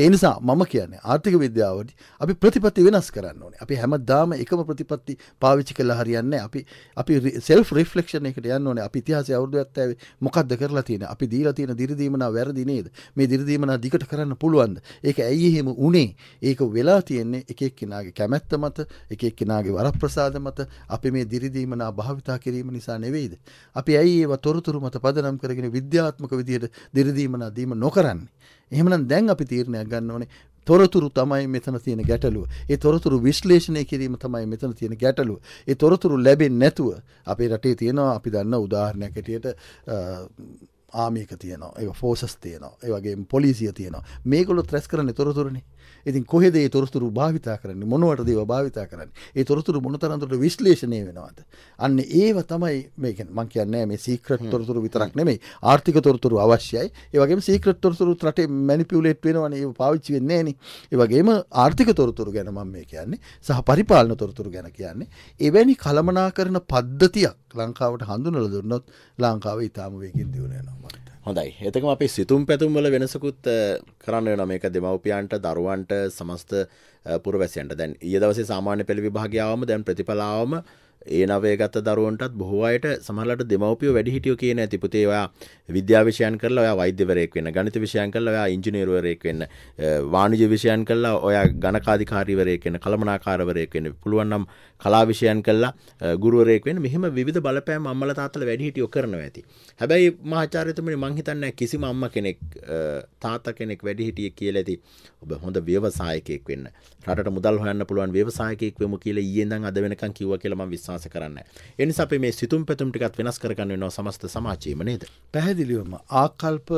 ඒ නිසා මම කියන්නේ ආර්ථික විද්‍යාවට අපි ප්‍රතිපත්ති වෙනස් කරන්න ඕනේ. අපි හැමදාම එකම ප්‍රතිපත්ති පාවිච්චි කළා හරියන්නේ අපි අපි self reflection එකට යන්න ඕනේ. අපි ඉතිහාසයේ අවුරුදු 70 මොකද්ද කරලා තියෙන්නේ? අපි දීලා තියෙන දිරිදීමනා වැරදි නේද? මේ දිරිදීමනා දිගට කරන්න පුළුවන්ද? ඒක ඇයි එහෙම උනේ? ඒක වෙලා තියෙන්නේ එක එක්කෙනාගේ කැමැත්ත මත, එක එක්කෙනාගේ වරප්‍රසාද මත අපි මේ දිරිදීමනා භාවිතා කිරීම නිසා නෙවෙයිද? අපි ඇයි ඒව තොරතුරු මත පදනම් කරගෙන විද්‍යාත්මක විදිහට දිරිදීමනා දීම නොකරන්නේ? එහමන දැන් අපි තීරණයක් ගන්න ඕනේ තොරතුරු තමයි මෙතන තියෙන ගැටලුව. ඒ තොරතුරු විශ්ලේෂණය කිරීම තමයි මෙතන තියෙන ගැටලුව. ඒ තොරතුරු ලැබෙන්නේ නැතුව අපේ රටේ තියෙනවා අපි දන්න උදාහරණයක් ඇටියට ආමික තියනවා ඒ ෆෝසස් තියනවා ඒවගේ පොලිසිය තියනවා මේකොල ත්‍රැස් කරන තොරතුරණ ඉතින් කොහෙදේ තොරතුරු භාවිතා කරන්න මොනවට දේව භාවිතා කරන්න ඒ තොරතුරු මොනතරන්තුට විශ්ලේෂණය වෙනවාද අන්න ඒව තමයි මේක මං කියන්නේ මේ සීක්‍රට තොරතුරු විතරක් නෙමේ ආර්ථික තොරතුරු අවශ්‍යයි ඒවගේ සීක්‍රට තොරතුරු රටේ මැනිපියුලේට් වෙනවන ඒ පාවිච්චි වෙන්නේ නෑනේ ඒවගේම ආර්ථික තොරතුරු ගැන මම මේ කියන්නේ සහ පරිපාලන තොරතුරු ගැන කියන්නේ එවැනි කළමනා කරන පද්ධතියක් ලංකාවට හඳුනල දුන්නොත් ලංකාව ඉතාම වේගින් දියුණයනවා හොඳයි එතකම අපි සිතුම් පැතුම් වල වෙනසකුත් කරන්න වෙන මේක දෙමව්පියන්ට දරුවන්ට සමස්ත පුරවැසියන්ට දැන් ඊය දවසේ සාමාන්‍ය පෙළ විභාගය ආවම දැන් ප්‍රතිඵල ආවම ඒ නවේ ගත දරුවන්ටත් බොහෝ අයට සමහරට දෙමව්පියෝ වැඩිහිටියෝ කියන තිපුතේ ඔයා විද්‍යා විෂයන් කරලා ඔයා වෛද්‍යවරයෙක් වෙන්න ගණිත විෂයන් කරලා ඔයා ඉංජිනේරුවරයෙක් වෙන්න වාණිජ්‍ය විෂයන් කරලා ඔයා ගණකාධිකාරීවරයෙක් වෙන්න කළමනාකාරවරයෙක් වෙන්න පුළුවන් නම් කලා විෂයන් කරලා ගුරුවරයෙක් වෙන්න මෙහෙම විවිධ බලපෑම් අම්මලා තාත්තලා වැඩිහිටියෝ කරනවා ඇති හැබැයි මහාචාර්යතුමනි මං හිතන්නේ කිසිම අම්මා කෙනෙක් තාත්තා කෙනෙක් වැඩිහිටියෙක් කියලා ඇති ඔබ හොඳ ව්‍යවසායකයෙක් වෙන්න රටට මුදල් හොයන්න පුළුවන් ව්‍යවසායකයෙක් වෙමු කියලා ඊයේ ඉඳන් අද වෙනකන් කිව්වා කියලා මම විශ්වාස ආස්වාස කරන්න. එනිසා අපි මේ සිතුම් පැතුම් ටිකත් වෙනස් කරගන්න වෙනවා සමස්ත සමාජයේම නේද? පැහැදිලිවම ආකල්ප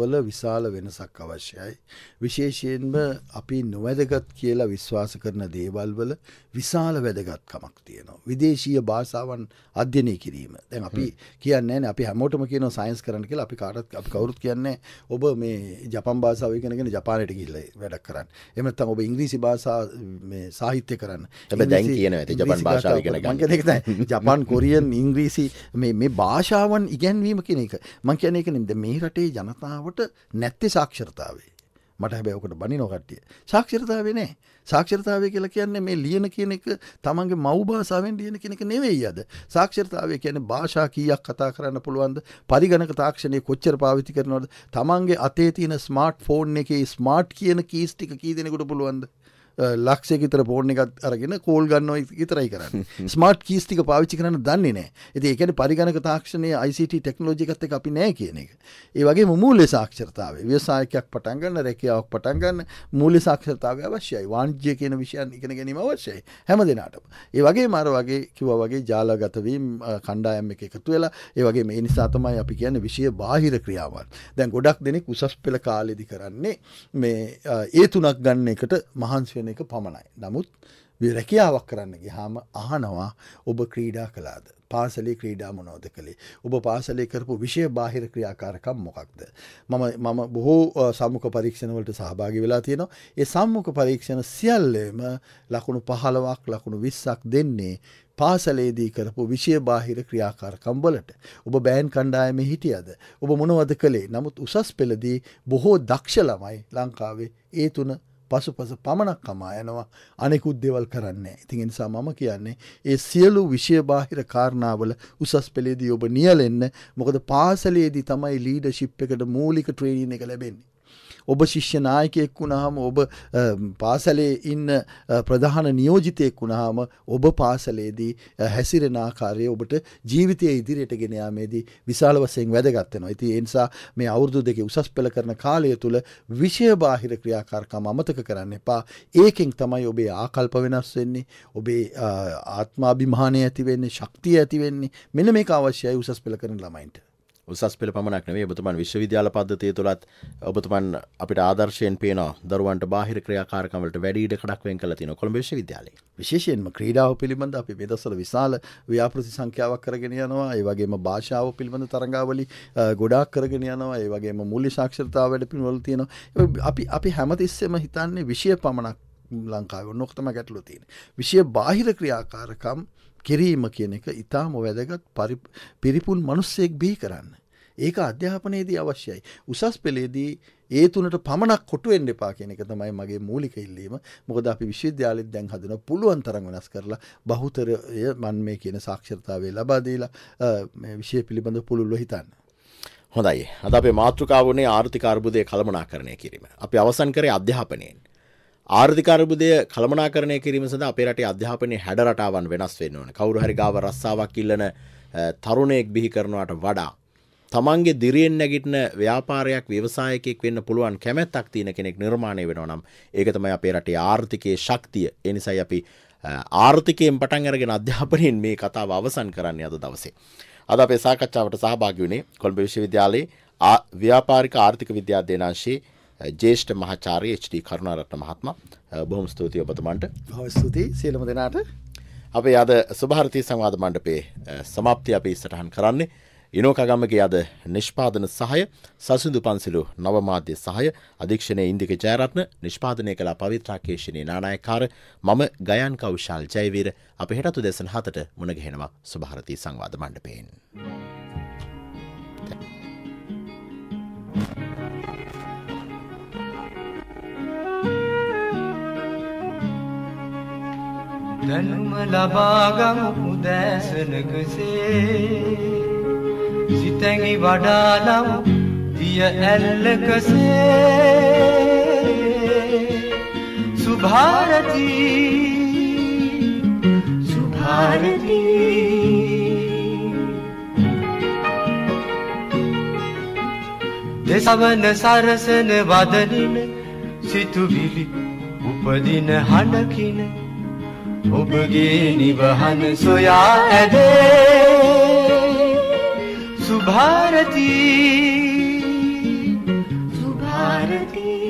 වල විශාල වෙනසක් අවශ්‍යයි. විශේෂයෙන්ම අපි නොවැදගත් කියලා විශ්වාස කරන දේවල් වල විශාල වැදගත්කමක් තියෙනවා. විදේශීය භාෂාවන් අධ්‍යයනය කිරීම. දැන් අපි කියන්නේ නැහැ අපි හැමෝටම කියනවා සයන්ස් කරන්න කියලා අපි කාටත් අපි කවුරුත් කියන්නේ ඔබ මේ ජපන් භාෂාව ඉගෙනගෙන ජපානයට ගිහිල්ලා වැඩක් කරන්න. එහෙම නැත්නම් ඔබ ඉංග්‍රීසි භාෂා මේ සාහිත්‍ය කරන්න. හැබැයි දැන් කියනවා ඇති ජපන් භාෂාව ඉගෙන ගන්න. එක ජපන් කොරියන් ඉංග්‍රීසි මේ භාෂාවන් ඉගැන්වීම කෙන එක මං කියන එක නද මේ රටේ ජනතාවට නැත්තේ සාක්ෂරතාවේ මට හැබැවකට බනි නොකට්ටිය සාක්ෂරතාව නෑ සාක්ෂරතාවය කියලා කියන්නේ මේ ලියන කියන එක තමන්ගේ මව්භාසාාවෙන් ලියන කෙනෙක නෙවෙයි අද සාක්ෂරතාවය කියන භාෂා කීයක් කතා කරන්න පුළුවන්ද පරිගණක තාක්ෂණය කොච්චර පාවිති කරනවද තමන්ගේ අතේ තියෙන ස්මාර්ට් ෆෝන් එකේ ස්මාර්ට් කියන කීස්ටික කී දෙනෙකුට පුළුවන්ද ලක්ෂය විතර පෝර්ණ එකත් අරගෙන කෝල් ගන්න ඉතරයි කරන්න ස්මර්ට් කීස්ටික පාවිච්චි කරන්න දන්නේ නෑ ඇති එකන පරිගණක තාක්ෂණය ICT ටෙක්නෝජිකත අපි නෑ කියන එක. ඒ වගේ මුූලෙ සාක්ෂරතාව ව්‍යසායකයක් පටන්ගන්න රැකියාවක් පටන්ගන්න මූලි සාක්ෂරතාව අවශ්‍යයි වාණ්ජ්‍ය කියන විෂයන් ඉගෙන ගැනීම අවශ්‍යයි හැම දෙනාටම. ඒ වගේ මර වගේ කිව වගේ ජාලගතවීම් කණ්ඩායම් එක එකතු වෙලා ඒ වගේ මේ නිසා තමයි අපි කියන විෂය බාහිර ක්‍රියාවන් දැන් ගොඩක් දෙනෙක් උසස් පෙළ කාලෙදි කරන්නේ මේ ඒ තුනක් ගන්න එකට මහන්සිවෙන කියන එක පමණයි. නමුත් රැකියාවක් කරන්න ගිහාම අහනවා ඔබ ක්‍රීඩා කළාද පාසලේ ක්‍රීඩා මොනෝද කළේ ඔබ පාසලේ කරපු විෂය බාහිර ක්‍රියාකාරකම් මොකක්ද මම මම බොහෝ සම්මුඛ පරීක්ෂණවලට සහභාගි වෙලා තියෙනවා ඒ සම්මුඛ පරීක්ෂණ සියල්ලම ලකුණු පහලවක් ලකුණු විස්සක් දෙන්නේ පාසලේදී කරපු විෂය බාහිර ක්‍රියාකාරකම් වලට ඔබ බෑන් කණ්ඩායම හිටියද ඔබ මොනවද කළේ නමුත් උසස් පෙළදී බොහෝ දක්ෂ ළමයි ලංකාවේ ඒ තුන පසුපස පමණක් කමා යනවා අනෙකුත් දෙවල් කරන්න ඉතින් නිසා මම කියන්නේ ඒ සියලු විෂයබාහිර කාරණාවල උසස් පෙළේදී ඔබ නියලෙන්න මොකද පාසලේදී තමයි ලීඩ ශිප් එකට මූලික ට්‍රේනින් එක ලැබෙන්නේ ඔබ ශිෂ්‍ය නායකයෙක් වුණාම ඔබ පාසලේ ඉන්න ප්‍රධාන නියෝජිතයෙක් වුණාම ඔබ පාසලේදී හැසිරෙන ආකාරය ඔබට ජීවිතය ඉදිරියට ගෙන යාමේදී විශාල වශයෙන් වැදගත් වෙනවා. ඉතින් ඒ නිසා මේ අවුරුදු දෙකේ උසස් පෙළ කරන කාලය තුල විෂය බාහිර ක්‍රියාකාරකම් අමතක කරන්න එපා. ඒකෙන් තමයි ඔබේ ආකල්ප වෙනස් වෙන්නේ. ඔබේ ආත්මාභිමානය ඇති වෙන්නේ, ශක්තිය ඇති වෙන්නේ. මෙන්න මේක අවශ්‍යයි උසස් පෙළ කරන ළමයින්ට. උසස් පෙළ පමණක් නේ ඔබතුමන් විශ්වවිද්‍යාල පද්ධතිය තුළත් ඔබතුමන් අපිට ආදර්ශයෙන් පේන දරුවන්ට බාහිර ක්‍රියාකාරකමට වැඩිඩ කඩක්වෙන් කළ තින කොළඹ විශ්වවිද්‍යාලය විශේෂයෙන්ම ක්‍රීඩාව පිළිබඳ අපි මෙදසල විශාල ව්‍යාපෘති සංඛ්‍යාවක් කරගෙන යනවා ඒ වගේම භාෂාව පිළිබඳ තරඟාවලි ගොඩාක් කරගෙන යනවා ඒ වගේම මුල්ලි සාක්ෂරතාව වැඩ පින්වල තියෙනවා අපි අපි හැමතිස්සෙම හිතන්නේ විෂය පමණක් ලංකාව නොක්තම ගැටලු තියෙන විෂය බාහිර ක්‍රියාකාරකම් කිරීම කියන එක ඉතාම වැදගත් පිරිපුන් මනුස්සෙක් බිහි කරන්න. ඒක අධ්‍යාපනයේදී අවශ්‍යයි. උසස් පෙළේදී ඒ තුනට පමණක් කොටු එන්න එපා කියන එක තමයි මගේ මූලික ඉල්ලීම. මොකද අපි විශ්වවිද්‍යාලෙත් දැන් හදන පුළුවන් තරම් වෙනස් කරලා බහුතරය මන් මේ කියන සාක්ෂරතාවය ලබා දීලා මේ විෂය පිළිබඳ පුළුල්ව හිතන්න. හොඳයි. අද අපේ මාතෘකාවනේ ආර්ථික අර්බුදය කළමනාකරණය කිරීම. අපි අවසන් කරේ අධ්‍යාපනයෙන්. ආර්ථික අර්බුදය කළමනාකරණය කිරීම සඳහා අපේ රටේ අධ්‍යාපනයේ හැඩ රටාවන් වෙනස් වෙන්න ඕනේ. කවුරු හරි ගාව රස්සාවක් ඉල්ලන තරුණයෙක් බිහි කරනවට වඩා තමන්ගේ දිරියෙන් නැගිටින ව්‍යාපාරයක් ව්‍යවසායකයෙක් වෙන්න පුළුවන් කැමැත්තක් තියෙන කෙනෙක් නිර්මාණය වෙනවා නම් ඒක තමයි අපේ රටේ ආර්ථිකයේ ශක්තිය. ඒ නිසායි අපි ආර්ථිකයෙන් පටන් අරගෙන අධ්‍යාපනයෙන් මේ කතාව අවසන් කරන්නේ අද දවසේ. අද අපේ සාකච්ඡාවට සහභාගී වුණේ කොළඹ විශ්වවිද්‍යාලයේ ව්‍යාපාරික ආර්ථික විද්‍යාධ්‍යනාංශයේ ජේෂ්ඨ මහාචාරය HT කරුණාරත්න මහත්මයා බොහොම ස්තුතියි ඔබතුමන්ට. බොහොම ස්තුතියි සියලුම දෙනාට. අපේ අද සුභාරතී සංවාද මණ්ඩපයේ સમાප්තිය අපි ඉස්සරහන් කරන්නේ ඉනෝකගමගේ අද නිෂ්පාදන සහය සසිදු පන්සිලු නවමාධ්‍ය සහය අධීක්ෂණය ඉන්දික ජයරත්න නිෂ්පාදනය කළ පවිත්‍රා කේෂණී නානායකාර මම ගයන් කෞශාල් ජයවීර අප හෙටතු දෙසන හතට මුණගැහෙනවා සුභාරතී සංවාද මණ්ඩපයෙන්. දැනුම ලබාගමු උදෑසනකසේ සිතැඟි වඩාලම් දිය ඇල්ලකසේ සුභාරතිී සුභාරතිී දෙසවන සරසන වදනින සිතුවිලි උපදින හඬකින उपगिनि सोया सुया सुभारती सुभारती